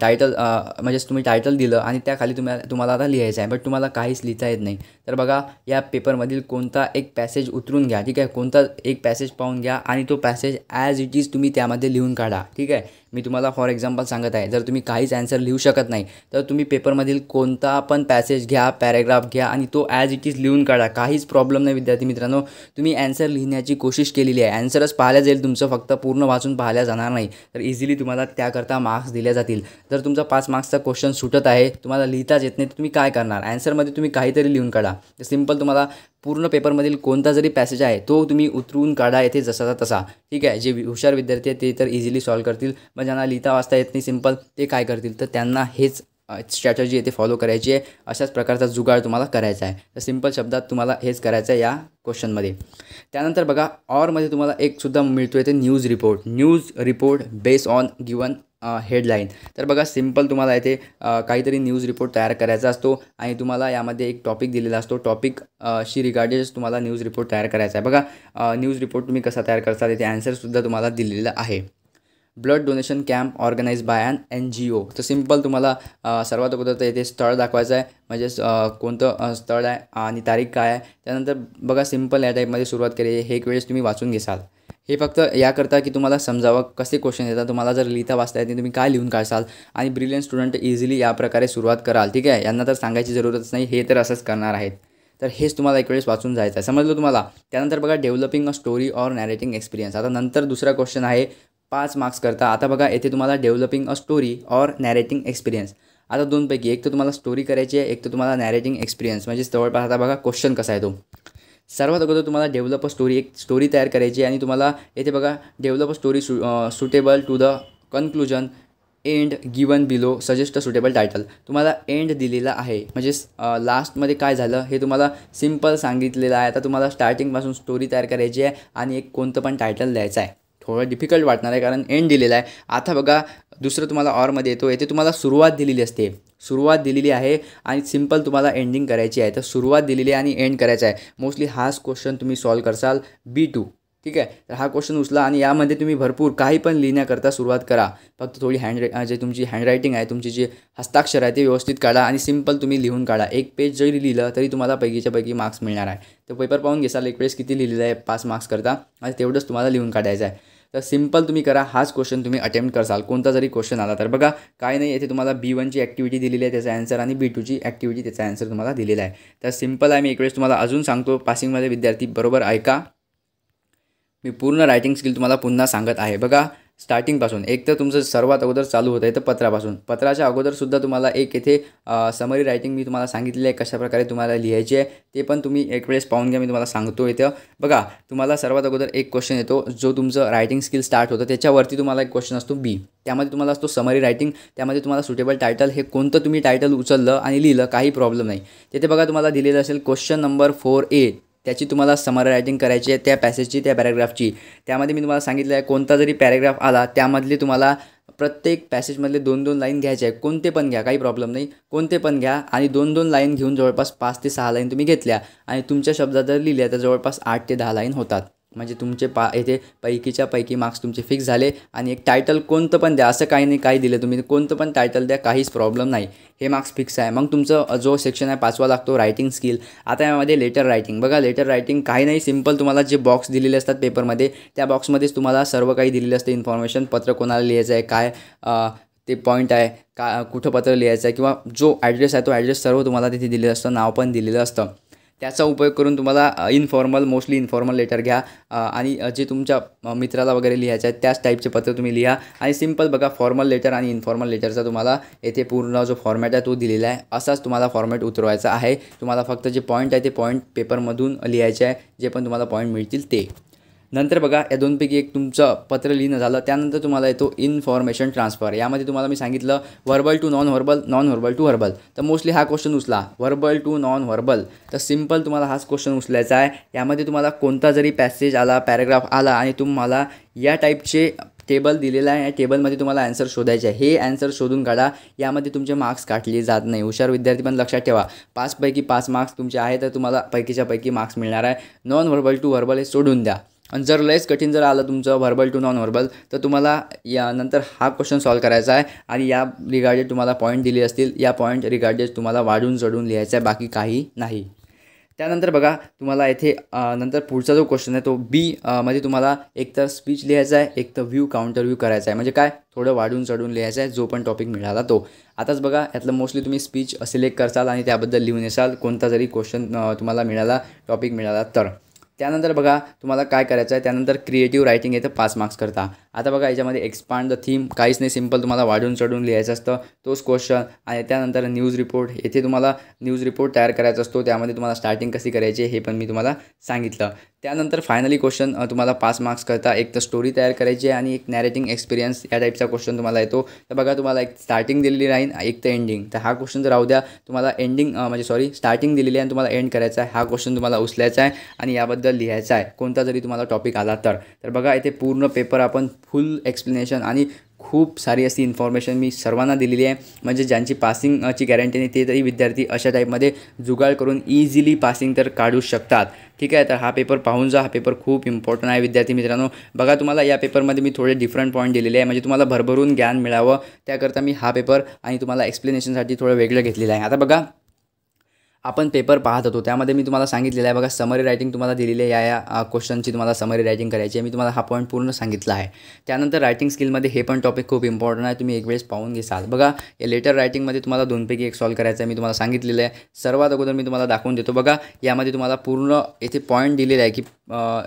टायटल म्हणजेच तुम्ही टायटल दिलं आणि त्याखाली तुम्हाला तुम्हाला आता लिहायचं आहे बट तुम्हाला काहीच लिहिता येत नाही तर बघा या पेपरमधील कोणता एक पॅसेज उतरून घ्या ठीक आहे कोणता एक पॅसेज पाहून घ्या आणि तो पॅसेज ॲज इट इज तुम्ही त्यामध्ये लिहून काढा ठीक आहे मी तुम्हाला फॉर एक्झाम्पल सांगत आहे जर तुम्ही काहीच ॲन्सर लिहू शकत नाही तर तुम्ही पेपरमधील कोणता पण पॅसेज घ्या पॅरेग्राफ घ्या आणि तो ॲज इट इज लिहून काढा काहीच प्रॉब्लेम नाही विद्यार्थी मित्रांनो तुम्ही ॲन्सर लिहिण्याची कोशिश केलेली आहे ॲन्सरच पाहिल्या जाईल तुमचं फक्त पूर्ण वाचून पाहिल्या जाणार नाही तर इझिली तुम्हाला त्याकरता मार्क्स दिल्या जातील जर तुमचा पाच मार्क्सचा क्वेश्चन सुटत आहे तुम्हाला लिहिताच येत नाही तर तुम्ही काय करणार ॲन्सरमध्ये तुम्ही काहीतरी लिहून काढा सिम्पल तुम्हाला पूर्ण पेपरमधील कोणता जरी पॅसेज आहे तो तुम्ही उतरून काढा येथे जसाचा तसा ठीक आहे जे हुशार विद्यार्थी आहेत ते तर इझिली सॉल्व करतील मग ज्यांना लिहिता वाचता येत नाही सिम्पल ते काय करतील तर त्यांना हेच स्ट्रॅटर्जी येथे फॉलो करायची आहे अशाच प्रकारचा जुगाड तुम्हाला करायचा आहे तर सिम्पल शब्दात तुम्हाला हेच करायचं आहे या क्वेश्चनमध्ये त्यानंतर बघा ऑरमध्ये तुम्हाला एक सुद्धा मिळतो येते news report news report based on given headline तर बघा सिम्पल तुम्हाला इथे काहीतरी न्यूज रिपोर्ट तयार करायचा असतो आणि तुम्हाला यामध्ये एक टॉपिक दिलेला असतो टॉपिक शी रिगार्डेड तुम्हाला न्यूज रिपोर्ट तयार करायचा आहे बघा न्यूज रिपोर्ट तुम्ही कसा तयार करता तिथे ॲन्सरसुद्धा तुम्हाला दिलेला आहे blood donation camp organise by and N G O तर सिम्पल तुम्हाला सर्वात अगोदर तर इथे स्थळ दाखवायचं आहे म्हणजे कोणतं स्थळ आहे आणि तारीख काय आहे त्यानंतर बघा सिम्पल या टाईपमध्ये सुरुवात केली हे एक वेळेस तुम्ही वाचून घेसाल हे फक्त याकरता की तुम्हाला समजावं कसे क्वेश्चन येतात तुम्हाला जर लिहिता वाचता येते तुम्ही काय लिहून काढसाल आणि ब्रिलियंट स्टुडंट इझिली या प्रकारे सुरुवात कराल ठीक आहे यांना तर सांगायची जरूरच नाही हे तर असंच करणार आहेत तर हेच तुम्हाला एक वेळेस वाचून जायचं आहे समजलं तुम्हाला त्यानंतर बघा developing a story or narrating experience आता नंतर दुसरा क्वेश्चन आहे पाच मार्क्स करता आता बघा येथे तुम्हाला developing a story or narrating experience आता दोनपैकी एक तर तुम्हाला स्टोरी करायची आहे एक तर तुम्हाला नॅरेटिंग एक्सपिरियन्स म्हणजे जवळपास आता बघा क्वेश्चन कसा आहे तो सर्वात अगोदर तुम्हाला डेव्हलप स्टोरी एक स्टोरी तयार करायची आणि तुम्हाला येथे बघा डेव्हलप स्टोरी सु suitable to the conclusion end given below suggest suitable title तुम्हाला एंड दिलेला आहे म्हणजे लास्टमध्ये काय झालं हे तुम्हाला सिम्पल सांगितलेलं आहे आता तुम्हाला स्टार्टिंगपासून स्टोरी तयार करायची आहे आणि एक कोणतं पण टायटल द्यायचं आहे थोडं डिफिकल्ट वाटणार आहे कारण एंड दिलेला आहे आता बघा दुसरं तुम्हाला ऑरमध्ये येतो येथे तुम्हाला सुरुवात दिलेली असते सुरुवात दिलेली आहे आणि सिंपल तुम्हाला एंडिंग करायची आहे तर सुरुवात दिलेली आहे आणि एंड करायचं आहे मोस्टली हाच क्वेश्चन तुम्ही सॉल्व करसाल बी टू ठीक आहे तर हा क्वेश्चन उचला आणि यामध्ये तुम्ही भरपूर काही पण लिहिण्याकरता सुरुवात करा फक्त थोडी हँड जे तुमची हँडरायटिंग आहे तुमची जी हस्ताक्षर आहे ते व्यवस्थित काढा आणि सिंपल तुम्ही लिहून काढा एक पेज जरी लिहिलं तरी तुम्हाला पैकीच्या पैकी मार्क्स मिळणार आहे तर पेपर पाहून घेसाल एक पेज किती लिहिलेलं आहे पाच मार्क्स करता आणि तेवढंच तुम्हाला लिहून काढायचं आहे तर सिम्पल तुम्ही करा हाच क्वेश्चन तुम्ही अटेम्प्ट करसाल कोणता जरी क्वेश्चन आला तर बघा काय नाही येथे तुम्हाला बी वनची ॲक्टिव्हिटी दिलेली आहे त्याचा आन्सर आणि बी टूची ॲक्टिव्हिटी त्याचा ॲन्सर तुम्हाला दिलेला आहे तर सिम्पल आहे मी एक वेळेस तुम्हाला अजून सांगतो पासिंगमध्ये विद्यार्थी बरोबर ऐका मी पूर्ण रायटिंग स्किल तुम्हाला पुन्हा सांगत आहे बघा स्टार्टिंगपासून एक तर तुमचं सर्वात अगोदर चालू होतं आहे तर पत्रापासून पत्राच्या अगोदरसुद्धा तुम्हाला एक इथे समरी रायटिंग मी तुम्हाला सांगितलेली आहे कशाप्रकारे तुम्हाला लिहायची आहे ते पण तुम्ही एक वेळेस पाहून घ्या मी तुम्हाला सांगतो इथं बघा तुम्हाला सर्वात अगोदर एक क्वेश्चन येतो जो तुमचं रायटिंग स्किल स्टार्ट होतं त्याच्यावरती तुम्हाला एक क्वेश्चन असतो बी त्यामध्ये तुम्हाला असतो समरी रायटिंग त्यामध्ये तुम्हाला सुटेबल टायटल हे कोणतं तुम्ही टायटल उचललं आणि लिहिलं काही प्रॉब्लेम नाही तिथे बघा तुम्हाला दिलेलं असेल क्वेश्चन नंबर फोर ए त्याची तुम्हाला समर रायटिंग करायची आहे त्या पॅसेजची त्या पॅरेग्राफची त्यामध्ये मी तुम्हाला सांगितलं आहे कोणता जरी पॅरेग्राफ आला त्यामधली तुम्हाला प्रत्येक पॅसेजमधले दोन दोन लाईन घ्यायचे आहे कोणते पण घ्या काही प्रॉब्लेम नाही कोणते पण घ्या आणि दोन दोन लाईन घेऊन जवळपास पाच ते सहा लाईन तुम्ही घेतल्या आणि तुमच्या शब्दात जर लिहिल्या तर जवळपास आठ ते दहा लाईन होतात म्हणजे तुमचे पा येथे पैकीच्या पैकी मार्क्स तुमचे फिक्स झाले आणि एक टायटल कोणतं पण द्या असं काही नाही काही दिलं तुम्ही कोणतं पण टायटल द्या काहीच प्रॉब्लेम नाही हे मार्क्स फिक्स आहे मग तुमचं जो सेक्शन आहे पाचवा लागतो रायटिंग स्किल आता यामध्ये लेटर रायटिंग बघा लेटर रायटिंग काही नाही सिम्पल तुम्हाला जे बॉक्स दिलेले असतात पेपरमध्ये त्या बॉक्समध्येच तुम्हाला सर्व काही दिलेलं असते इन्फॉर्मेशन पत्र कोणाला लिहायचं आहे काय ते पॉईंट आहे का कुठं पत्र लिहायचं आहे किंवा जो ॲड्रेस आहे तो ॲड्रेस सर्व तुम्हाला तिथे दिलेलं असतं नाव पण दिलेलं असतं त्याचा उपयोग करून तुम्हाला इनफॉर्मल मोस्टली इनफॉर्मल लेटर घ्या आणि जे तुमच्या मित्राला वगैरे लिहायचं आहे त्याच टाईपचे पत्र तुम्ही लिहा आणि सिम्पल बघा फॉर्मल लेटर आणि इनफॉर्मल लेटरचा तुम्हाला येथे पूर्ण जो फॉर्मॅट आहे तो दिलेला आहे असाच तुम्हाला फॉर्मॅट उतरवायचा आहे तुम्हाला फक्त जे पॉईंट आहे ते पॉईंट पेपरमधून लिहायचे आहे जे पण तुम्हाला पॉईंट मिळतील ते नंतर बघा या दोनपैकी एक तुमचं पत्र लिहिणं झालं त्यानंतर तुम्हाला येतो इन्फॉर्मेशन ट्रान्सफर यामध्ये तुम्हाला मी सांगितलं verbal to non verbal non verbal to verbal तर मोस्टली हा क्वेश्चन उचला व्हर्बल टू नॉन व्हर्बल तर सिम्पल तुम्हाला हाच क्वेश्चन उचलायचा आहे यामध्ये तुम्हाला कोणता जरी पॅसेज आला पॅराग्राफ आला आणि तुम्हाला या टाईपचे टेबल दिलेला आहे या टेबलमध्ये तुम्हाला आन्सर शोधायचे आहे हे आन्सर शोधून काढा यामध्ये तुमचे मार्क्स काटले जात नाही हुशार विद्यार्थी पण लक्षात ठेवा पाचपैकी पाच मार्क्स तुमचे आहे तर तुम्हाला पैकीच्या पैकी मार्क्स मिळणार आहे नॉन व्हर्बल टू व्हर्बल हे सोडून द्या आणि जर लयच कठीण जर आलं तुमचं व्हर्बल टू नॉन व्हर्बल तर तुम्हाला यानंतर हा क्वेश्चन सॉल्व्ह करायचा आहे आणि या रिगार्डेड तुम्हाला पॉईंट दिले असतील या पॉईंट रिगार्डेड तुम्हाला वाढून चढून लिहायचं आहे बाकी काही नाही त्यानंतर बघा तुम्हाला येथे नंतर पुढचा जो क्वेश्चन आहे तो बी मध्ये तुम्हाला एक तर स्पीच लिहायचा आहे एक तर व्ह्यू काउंटर व्ह्यू करायचा आहे म्हणजे काय थोडं वाढून चढून लिहायचं आहे जो पण टॉपिक मिळाला तो आताच बघा यातलं मोस्टली तुम्ही स्पीच सिलेक्ट करसाल आणि त्याबद्दल लिहून येसाल कोणता जरी क्वेश्चन तुम्हाला मिळाला टॉपिक मिळाला तर त्यानंतर बघा तुम्हाला काय करायचं आहे त्यानंतर क्रिएटिव्ह रायटिंग येतं पाच मार्क्स करता आता बघा याच्यामध्ये एक्सपांड द थीम काहीच नाही सिम्पल तुम्हाला वाढून चढून लिहायचं असतं तोच क्वेश्चन आणि त्यानंतर न्यूज रिपोर्ट येथे तुम्हाला न्यूज रिपोर्ट तयार करायचा असतो त्यामध्ये तुम्हाला स्टार्टिंग कशी करायची हे पण मी तुम्हाला सांगितलं त्यानंतर फायनली क्वेश्चन तुम्हाला पाच मार्क्स करता एक तर स्टोरी तयार करायची आहे आणि एक नॅरेटिंग एक्सपिरियन्स या टाईपचा क्वेश्चन तुम्हाला येतो तर बघा तुम्हाला एक स्टार्टिंग दिलेली राहील एक तर एंडिंग तर हा क्वेश्चन राहू द्या तुम्हाला एंडिंग म्हणजे सॉरी स्टार्टिंग दिलेली आहे आणि तुम्हाला एंड करायचा आहे हा क्वेश्चन तुम्हाला उचलायचा आहे आणि याबद्दल लिहायचा आहे कोणता जरी तुम्हाला टॉपिक आला तर तर बघा इथे पूर्ण पेपर आपण फुल एक्सप्लेनेशन आणि खूप सारी अशी इन्फॉर्मेशन मी सर्वांना दिलेली आहे म्हणजे ज्यांची पासिंगची गॅरंटी नाही ते तरी विद्यार्थी अशा टाईपमध्ये जुगाड करून इझिली पासिंग तर काढू शकतात ठीक आहे तर हा पेपर पाहून जा हा पेपर खूप इम्पॉर्टंट आहे विद्यार्थी मित्रांनो बघा तुम्हाला या पेपरमध्ये मी थोडे डिफरंट पॉईंट दिलेले आहे म्हणजे तुम्हाला भरभरून ज्ञान मिळावं त्याकरता मी हा पेपर आणि तुम्हाला एक्सप्लेनेशनसाठी थोडं वेगळं घेतलेलं आहे आता बघा आपण पेपर पाहत होतो त्यामध्ये मी तुम्हाला सांगितलेलं आहे बघा समरी रायटिंग तुम्हाला दिलेली आहे या या क्वेश्चनची तुम्हाला समरी रायटिंग करायची आहे मी तुम्हाला हा पॉईंट पूर्ण सांगितला आहे त्यानंतर रायटिंग स्किलमध्ये हे पण टॉपिक खूप इम्पॉर्टंट आहे तुम्ही एक वेळेस पाहून घेसाल बघा या लेटर रायटिंगमध्ये तुम्हाला दोनपैकी एक सॉल्व करायचं आहे मी तुम्हाला सांगितलेलं आहे सर्वात अगोदर मी तुम्हाला दाखवून देतो बघा यामध्ये तुम्हाला पूर्ण येथे पॉईंट दिलेला आहे की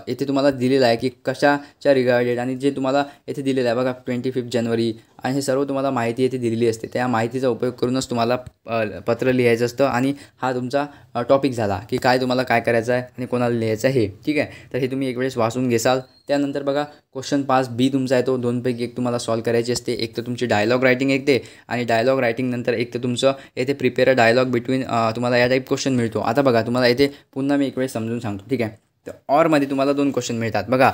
येथे तुम्हाला दिलेला आहे की कशाच्या रिगार्डेड आणि जे तुम्हाला येथे दिलेलं आहे बघा ट्वेंटी फिफ्थ जानेवारी आणि हे सर्व तुम्हाला माहिती येथे दिलेली असते त्या माहितीचा उपयोग करूनच तुम्हाला पत्र लिहायचं असतं आणि हा तुमचा टॉपिक झाला की काय तुम्हाला काय करायचं आहे आणि कोणाला लिहायचं आहे हे ठीक आहे तर हे तुम्ही एक वेळेस वाचून घेसाल त्यानंतर बघा क्वेश्चन पास बी तुमचा आहे तो दोनपैकी एक तुम्हाला सॉल्व करायची असते एक तर तुमची डायलॉग रायटिंग एकते आणि डायलॉग रायटिंग नंतर एक तर तुमचं येथे प्रिपेअर डायलॉग बिटवीन तुम्हाला या टाईप क्वेश्चन मिळतो आता बघा तुम्हाला येथे पुन्हा मी एक वेळेस समजून सांगतो ठीक आहे तर ऑरमध्ये तुम्हाला दोन क्वेश्चन मिळतात बघा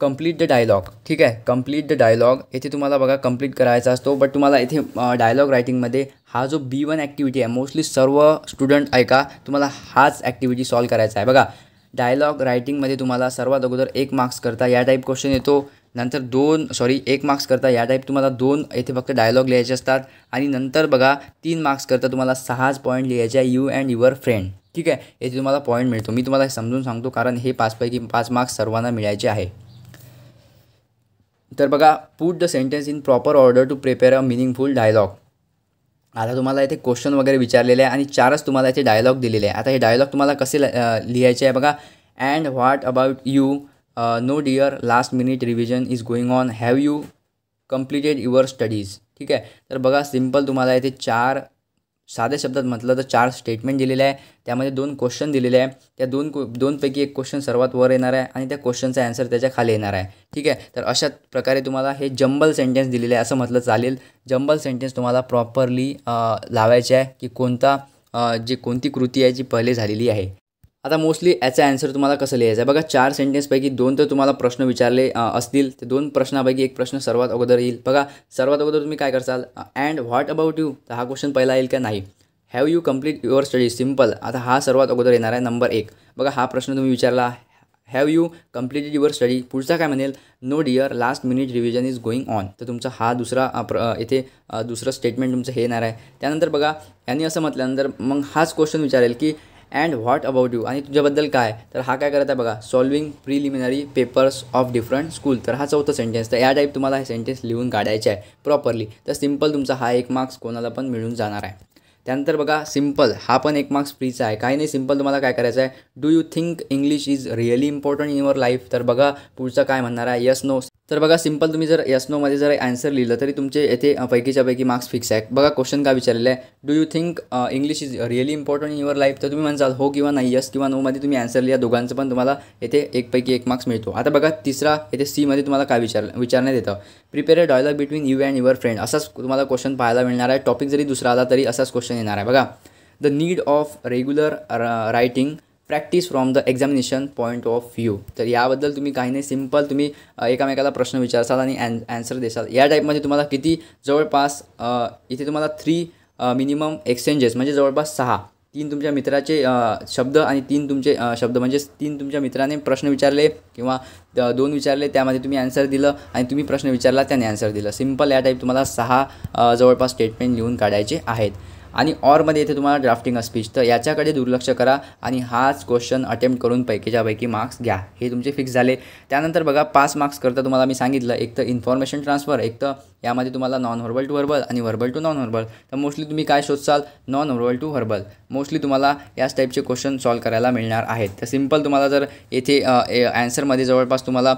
कम्प्लीट द डायलॉग ठीक आहे कम्प्लीट द डायलॉग येथे तुम्हाला बघा कम्प्लीट करायचा असतो बट तुम्हाला इथे डायलॉग रायटिंगमध्ये हा जो बी वन ॲक्टिव्हिटी आहे मोस्टली सर्व स्टुडंट ऐका तुम्हाला हाच ॲक्टिव्हिटी सॉल्व करायचा आहे बघा डायलॉग रायटिंगमध्ये तुम्हाला सर्वात अगोदर एक मार्क्स करता या टाईप क्वेश्चन येतो नंतर दोन सॉरी एक मार्क्स करता या टाईप तुम्हाला दोन येथे फक्त डायलॉग लिहायचे असतात आणि नंतर बघा तीन मार्क्स करता तुम्हाला सहाच पॉईंट लिहायचे आहे यू अँड युअर फ्रेंड ठीक आहे येथे तुम्हाला पॉईंट मिळतो मी तुम्हाला समजून सांगतो कारण हे पाचपैकी पाच मार्क्स सर्वांना मिळायचे आहे तर बघा put the sentence in proper order to prepare a meaningful dialogue आता तुम्हाला इथे क्वेश्चन वगैरे विचारलेले आहे आणि चारच तुम्हाला इथे डायलॉग दिलेले आहे आता हे डायलॉग तुम्हाला कसे लिहायचे आहे बघा and what about you no dear last minute revision is going on have you completed your studies ठीक आहे तर बघा सिम्पल तुम्हाला इथे चार साध्या शब्दात म्हटलं तर चार स्टेटमेंट दिलेले आहे त्यामध्ये दोन क्वेश्चन दिलेले आहे त्या दोन दोनपैकी एक क्वेश्चन सर्वात वर येणार आहे आणि त्या क्वेश्चनचा आन्सर त्याच्या खाली येणार आहे ठीक आहे तर अशा प्रकारे तुम्हाला हे जंबल सेंटेन्स दिलेले आहे असं म्हटलं चालेल जंबल सेंटेन्स तुम्हाला प्रॉपरली लावायचे आहे की कोणता जी कोणती कृती आहे जी पहिले झालेली आहे आता मोस्टली याचा आन्सर तुम्हाला कसं लिहायचं आहे बघा चार सेंटेन्सपैकी दोन तर तुम्हाला प्रश्न विचारले असतील ते दोन प्रश्नापैकी एक प्रश्न सर्वात अगोदर येईल बघा सर्वात अगोदर तुम्ही काय करसाल अँड व्हॉट अबाउट यू तर हा क्वेश्चन पहिला येईल का नाही have you complete your study simple आता हा सर्वात अगोदर येणार आहे नंबर एक बघा हा प्रश्न तुम्ही विचारला have you completed your study पुढचा काय म्हणेल no dear last minute revision is going on तर तुमचा हा दुसरा प्र इथे दुसरं स्टेटमेंट तुमचं हे येणार आहे त्यानंतर बघा यांनी असं म्हटल्यानंतर मग हाच क्वेश्चन विचारेल की अँड व्हॉट अबाउट यू आणि तुझ्याबद्दल काय तर हा काय करत आहे बघा solving preliminary papers of different school तर हा चौथा सेंटेन्स तर या टाईप तुम्हाला हे सेंटेन्स लिहून काढायचे आहे प्रॉपरली तर सिम्पल तुमचा हा एक मार्क्स कोणाला पण मिळून जाणार आहे त्यानंतर बघा सिम्पल हा पण एक मार्क्स फ्रीचा आहे काही नाही सिम्पल तुम्हाला काय करायचं आहे do you think English is really important in your life तर बघा पुढचं काय म्हणणार आहे यस नो तर बघा सिम्पल तुम्ही जर यस नोमध्ये जर आन्सर लिहिलं तरी तुमचे येथे पैकीच्या पैकी मार्क्स फिक्स आहे बघा क्वेश्चन काय विचारलेलं आहे do you think English is really important in your life तर तुम्ही म्हणसाल हो किंवा नाही यस किंवा नोमध्ये तुम्ही आन्सर लिहा दोघांचं पण तुम्हाला येथे एकपैकी एक मार्क्स मिळतो आता बघा तिसरा येथे सीमध्ये तुम्हाला काय विचार विचारण्यात येतं prepare a dialogue between you and your friend असाच तुम्हाला क्वेश्चन पाहायला मिळणार आहे टॉपिक जरी दुसरा आला तरी असाच क्वेश्चन येणार आहे बघा the need of regular writing practice from the examination point of view तर याबद्दल तुम्ही काही नाही सिम्पल तुम्ही uh, एकामेकाला प्रश्न विचारसाल आणि अँ अँसर देसाल या टाईपमध्ये तुम्हाला किती जवळपास uh, इथे तुम्हाला थ्री मिनिमम एक्सचेंजेस म्हणजे जवळपास सहा तीन तुमच्या मित्राचे शब्द आणि तीन तुमचे शब्द म्हणजेच तीन तुमच्या मित्राने प्रश्न विचारले किंवा दोन विचारले त्यामध्ये तुम्ही आन्सर दिलं आणि तुम्ही प्रश्न विचारला त्याने आन्सर दिलं सिम्पल या टाईप तुम्हाला सहा जवळपास स्टेटमेंट लिहून काढायचे आहेत आणि ऑरमध्ये येथे तुम्हाला ड्राफ्टिंग स्पीच तर याच्याकडे दुर्लक्ष करा आणि हाच क्वेश्चन अटेम्प्ट करून पैकीच्यापैकी मार्क्स घ्या हे तुमचे फिक्स झाले त्यानंतर बघा पाच मार्क्स करता तुम्हाला मी सांगितलं एक तर इन्फॉर्मेशन ट्रान्सफर एक तर यामध्ये तुम्हाला नॉन व्हर्बल टू हर्बल आणि व्हर्बल टू नॉन व्हर्बल तर मोस्टली तुम्ही काय शोधसाल non verbal to herbal mostly तुम्हाला याच टाईपचे क्वेश्चन सॉल्व करायला मिळणार आहेत तर सिम्पल तुम्हाला जर येथे ॲन्सरमध्ये जवळपास तुम्हाला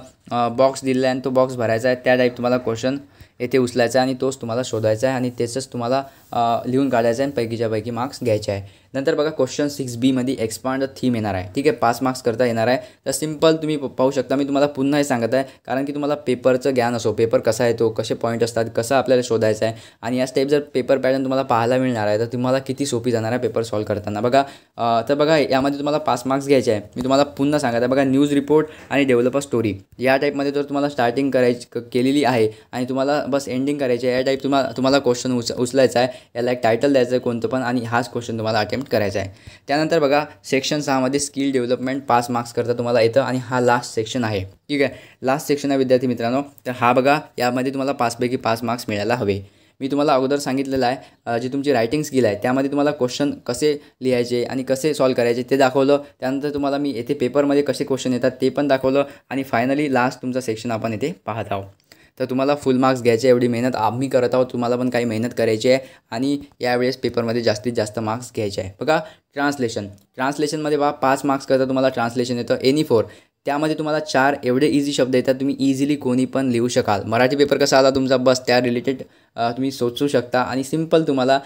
बॉक्स दिलेला आहे आणि तो बॉक्स भरायचा आहे त्या टाईप तुम्हाला क्वेश्चन येथे उचलायचा आणि तोच तुम्हाला शोधायचा आहे आणि त्याचंच तुम्हाला लिहून काढायचा आहे आणि पैकीच्या पैकी मार्क्स घ्यायचे आहे नंतर बघा क्वेश्चन सिक्स बीमध्ये एक्सपांड द थीम येणार आहे ठीक आहे पाच मार्क्स करता येणार आहे तर सिम्पल तुम्ही पाहू शकता मी तुम्हाला पुन्हा हे सांगत आहे कारण की तुम्हाला पेपरचं ज्ञान असो पेपर कसा येतो कसे पॉईंट असतात कसं आपल्याला शोधायचा आहे आणि या स्टेप जर पेपर पॅटर्न तुम्हाला पाहायला मिळणार आहे तर तुम्हाला किती सोपी जाणार आहे पेपर सॉल्व्ह करताना बघा तर बघा यामध्ये तुम्हाला पाच मार्क्स घ्यायचे आहे मी तुम्हाला पुन्हा सांगत आहे बघा न्यूज रिपोर्ट आणि डेव्हलपर स्टोरी या टाईपमध्ये जर तुम्हाला स्टार्टिंग करायची केलेली आहे आणि तुम्हाला बस एंडिंग करायची आहे या टाईप तुम्हाला तुम्हाला क्वेश्चन उच उचलायचा आहे याला एक टायटल द्यायचं आहे कोणतं पण आणि हाच क्वेश्चन तुम्हाला अटेम्प्ट करायचा आहे त्यानंतर बघा सेक्शन सहामध्ये स्किल डेव्हलपमेंट पाच करता तुम्हाला येतं आणि हा लास्ट सेक्शन आहे ठीक आहे लास्ट सेक्शन आहे विद्यार्थी मित्रांनो तर हा बघा यामध्ये तुम्हाला पासपैकी पाच मार्क्स मिळायला हवे मी तुम्हाला अगोदर सांगितलेलं आहे जी तुमची रायटिंग स्किल आहे त्यामध्ये तुम्हाला क्वेश्चन कसे लिहायचे आणि कसे सॉल्व करायचे ते दाखवलं त्यानंतर तुम्हाला मी येथे पेपरमध्ये कसे क्वेश्चन येतात ते पण दाखवलं आणि फायनली लास्ट तुमचा सेक्शन आपण येथे पाहत आहोत तर तुम्हाला फुल मार्क्स घ्यायचे एवढी मेहनत आम्ही करत आहोत तुम्हाला पण काही मेहनत करायची आहे आणि यावेळेस पेपरमध्ये जास्तीत जास्त मार्क्स घ्यायचे आहे बघा ट्रान्सलेशन ट्रान्सलेशनमध्ये बा पाच मार्क्स करता तुम्हाला ट्रान्सलेशन येतं एनी फोर त्यामध्ये तुम्हाला चार एवढे इझी शब्द येतात तुम्ही इझिली कोणी पण लिहू शकाल मराठी पेपर कसा आला तुमचा बस त्या रिलेटेड तुम्ही सोचू शकता आणि सिम्पल तुम्हाला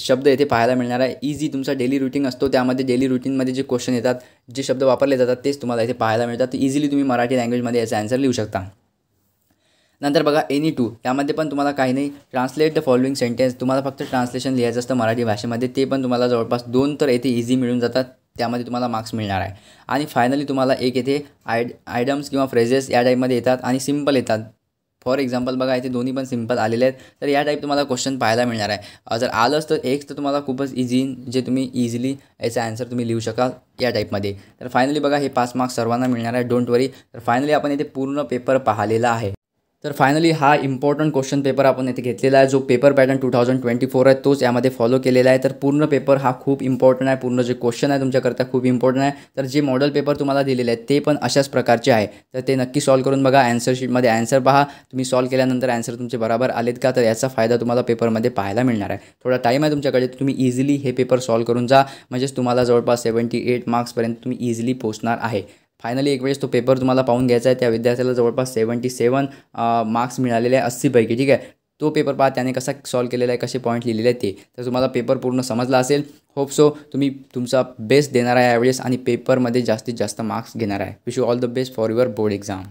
शब्द येथे पाहायला मिळणार आहे इझी तुमचा डेली रुटीन असतो त्यामध्ये डेली रुटीनमध्ये जे क्वेश्चन येतात जे शब्द वापरले जातात तेच तुम्हाला इथे पाहायला मिळतात इझिली तुम्ही मराठी लँग्वेजमध्ये याचा आन्सर लिहू शकता नंतर बघा एनी टू यामध्ये पण तुम्हाला काही नाही ट्रान्सलेट द फॉलोइंग सेंटेन्स तुम्हाला फक्त ट्रान्सलेशन लिहायचं असतं मराठी भाषेमध्ये ते पण तुम्हाला जवळपास दोन तर येथे इझी मिळून जातात त्यामध्ये तुम्हाला मार्क्स मिळणार आहे आणि फायनली तुम्हाला एक येथे आय आयडम्स किंवा फ्रेजेस या टाईपमध्ये येतात आणि सिम्पल येतात फॉर एक्झाम्पल बघा इथे दोन्ही पण सिम्पल आलेले आहेत तर या टाईप तुम्हाला क्वेश्चन पाहायला मिळणार आहे जर आलंच तर एक तर तुम्हाला खूपच इझी जे तुम्ही इझिली याचा आन्सर तुम्ही लिहू शकाल या टाईपमध्ये तर फायनली बघा हे पाच मार्क्स सर्वांना मिळणार आहे डोंट वरी तर फायनली आपण इथे पूर्ण पेपर पाहिलेला आहे तर फायनली हा इम्पॉर्टंट क्वेश्चन पेपर आपण येथे घेतलेला आहे जो paper pattern two thousand twenty four आहे तोच यामध्ये फॉलो केलेला आहे तर पूर्ण पेपर हा खूप इम्पॉर्टंट आहे पूर्ण जे क्वेश्चन आहे तुमच्याकरता खूप इम्पॉर्टंट आहे तर जे मॉडल पेपर तुम्हाला दिलेले आहेत ते पण अशाच प्रकारचे आहे तर ते नक्की सॉल्व करून बघा ॲन्सरशीटमध्ये ॲन्सर पहा तुम्ही सॉल्व केल्यानंतर ॲन्सर तुमचे बराबर आलेत का तर याचा फायदा तुम्हाला पेपरमध्ये पाहायला मिळणार आहे थोडा टाईम आहे तुमच्याकडे तुम्ही इझिली हे पेपर सॉल्व करून जा म्हणजेच तुम्हाला जवळपास सेवन्टी एट मार्क्सपर्यंत तुम्ही इझिली पोचणार आहे फायनली एक वेळेस तो पेपर तुम्हाला पाहून घ्यायचा आहे त्या विद्यार्थ्याला जवळपास सेवन्टी सेवन मार्क्स मिळालेले आहे अस्सीपैकी ठीक आहे तो पेपर पहा त्याने कसा सॉल्व केलेला आहे कसे पॉईंट लिहिलेले आहेत ते तर तुम्हाला पेपर पूर्ण समजला असेल होप सो तुम्ही तुमचा बेस्ट देणार आहे यावेळेस आणि पेपरमध्ये जास्तीत जास्त मार्क्स घेणार आहे wish you all the best for your board exam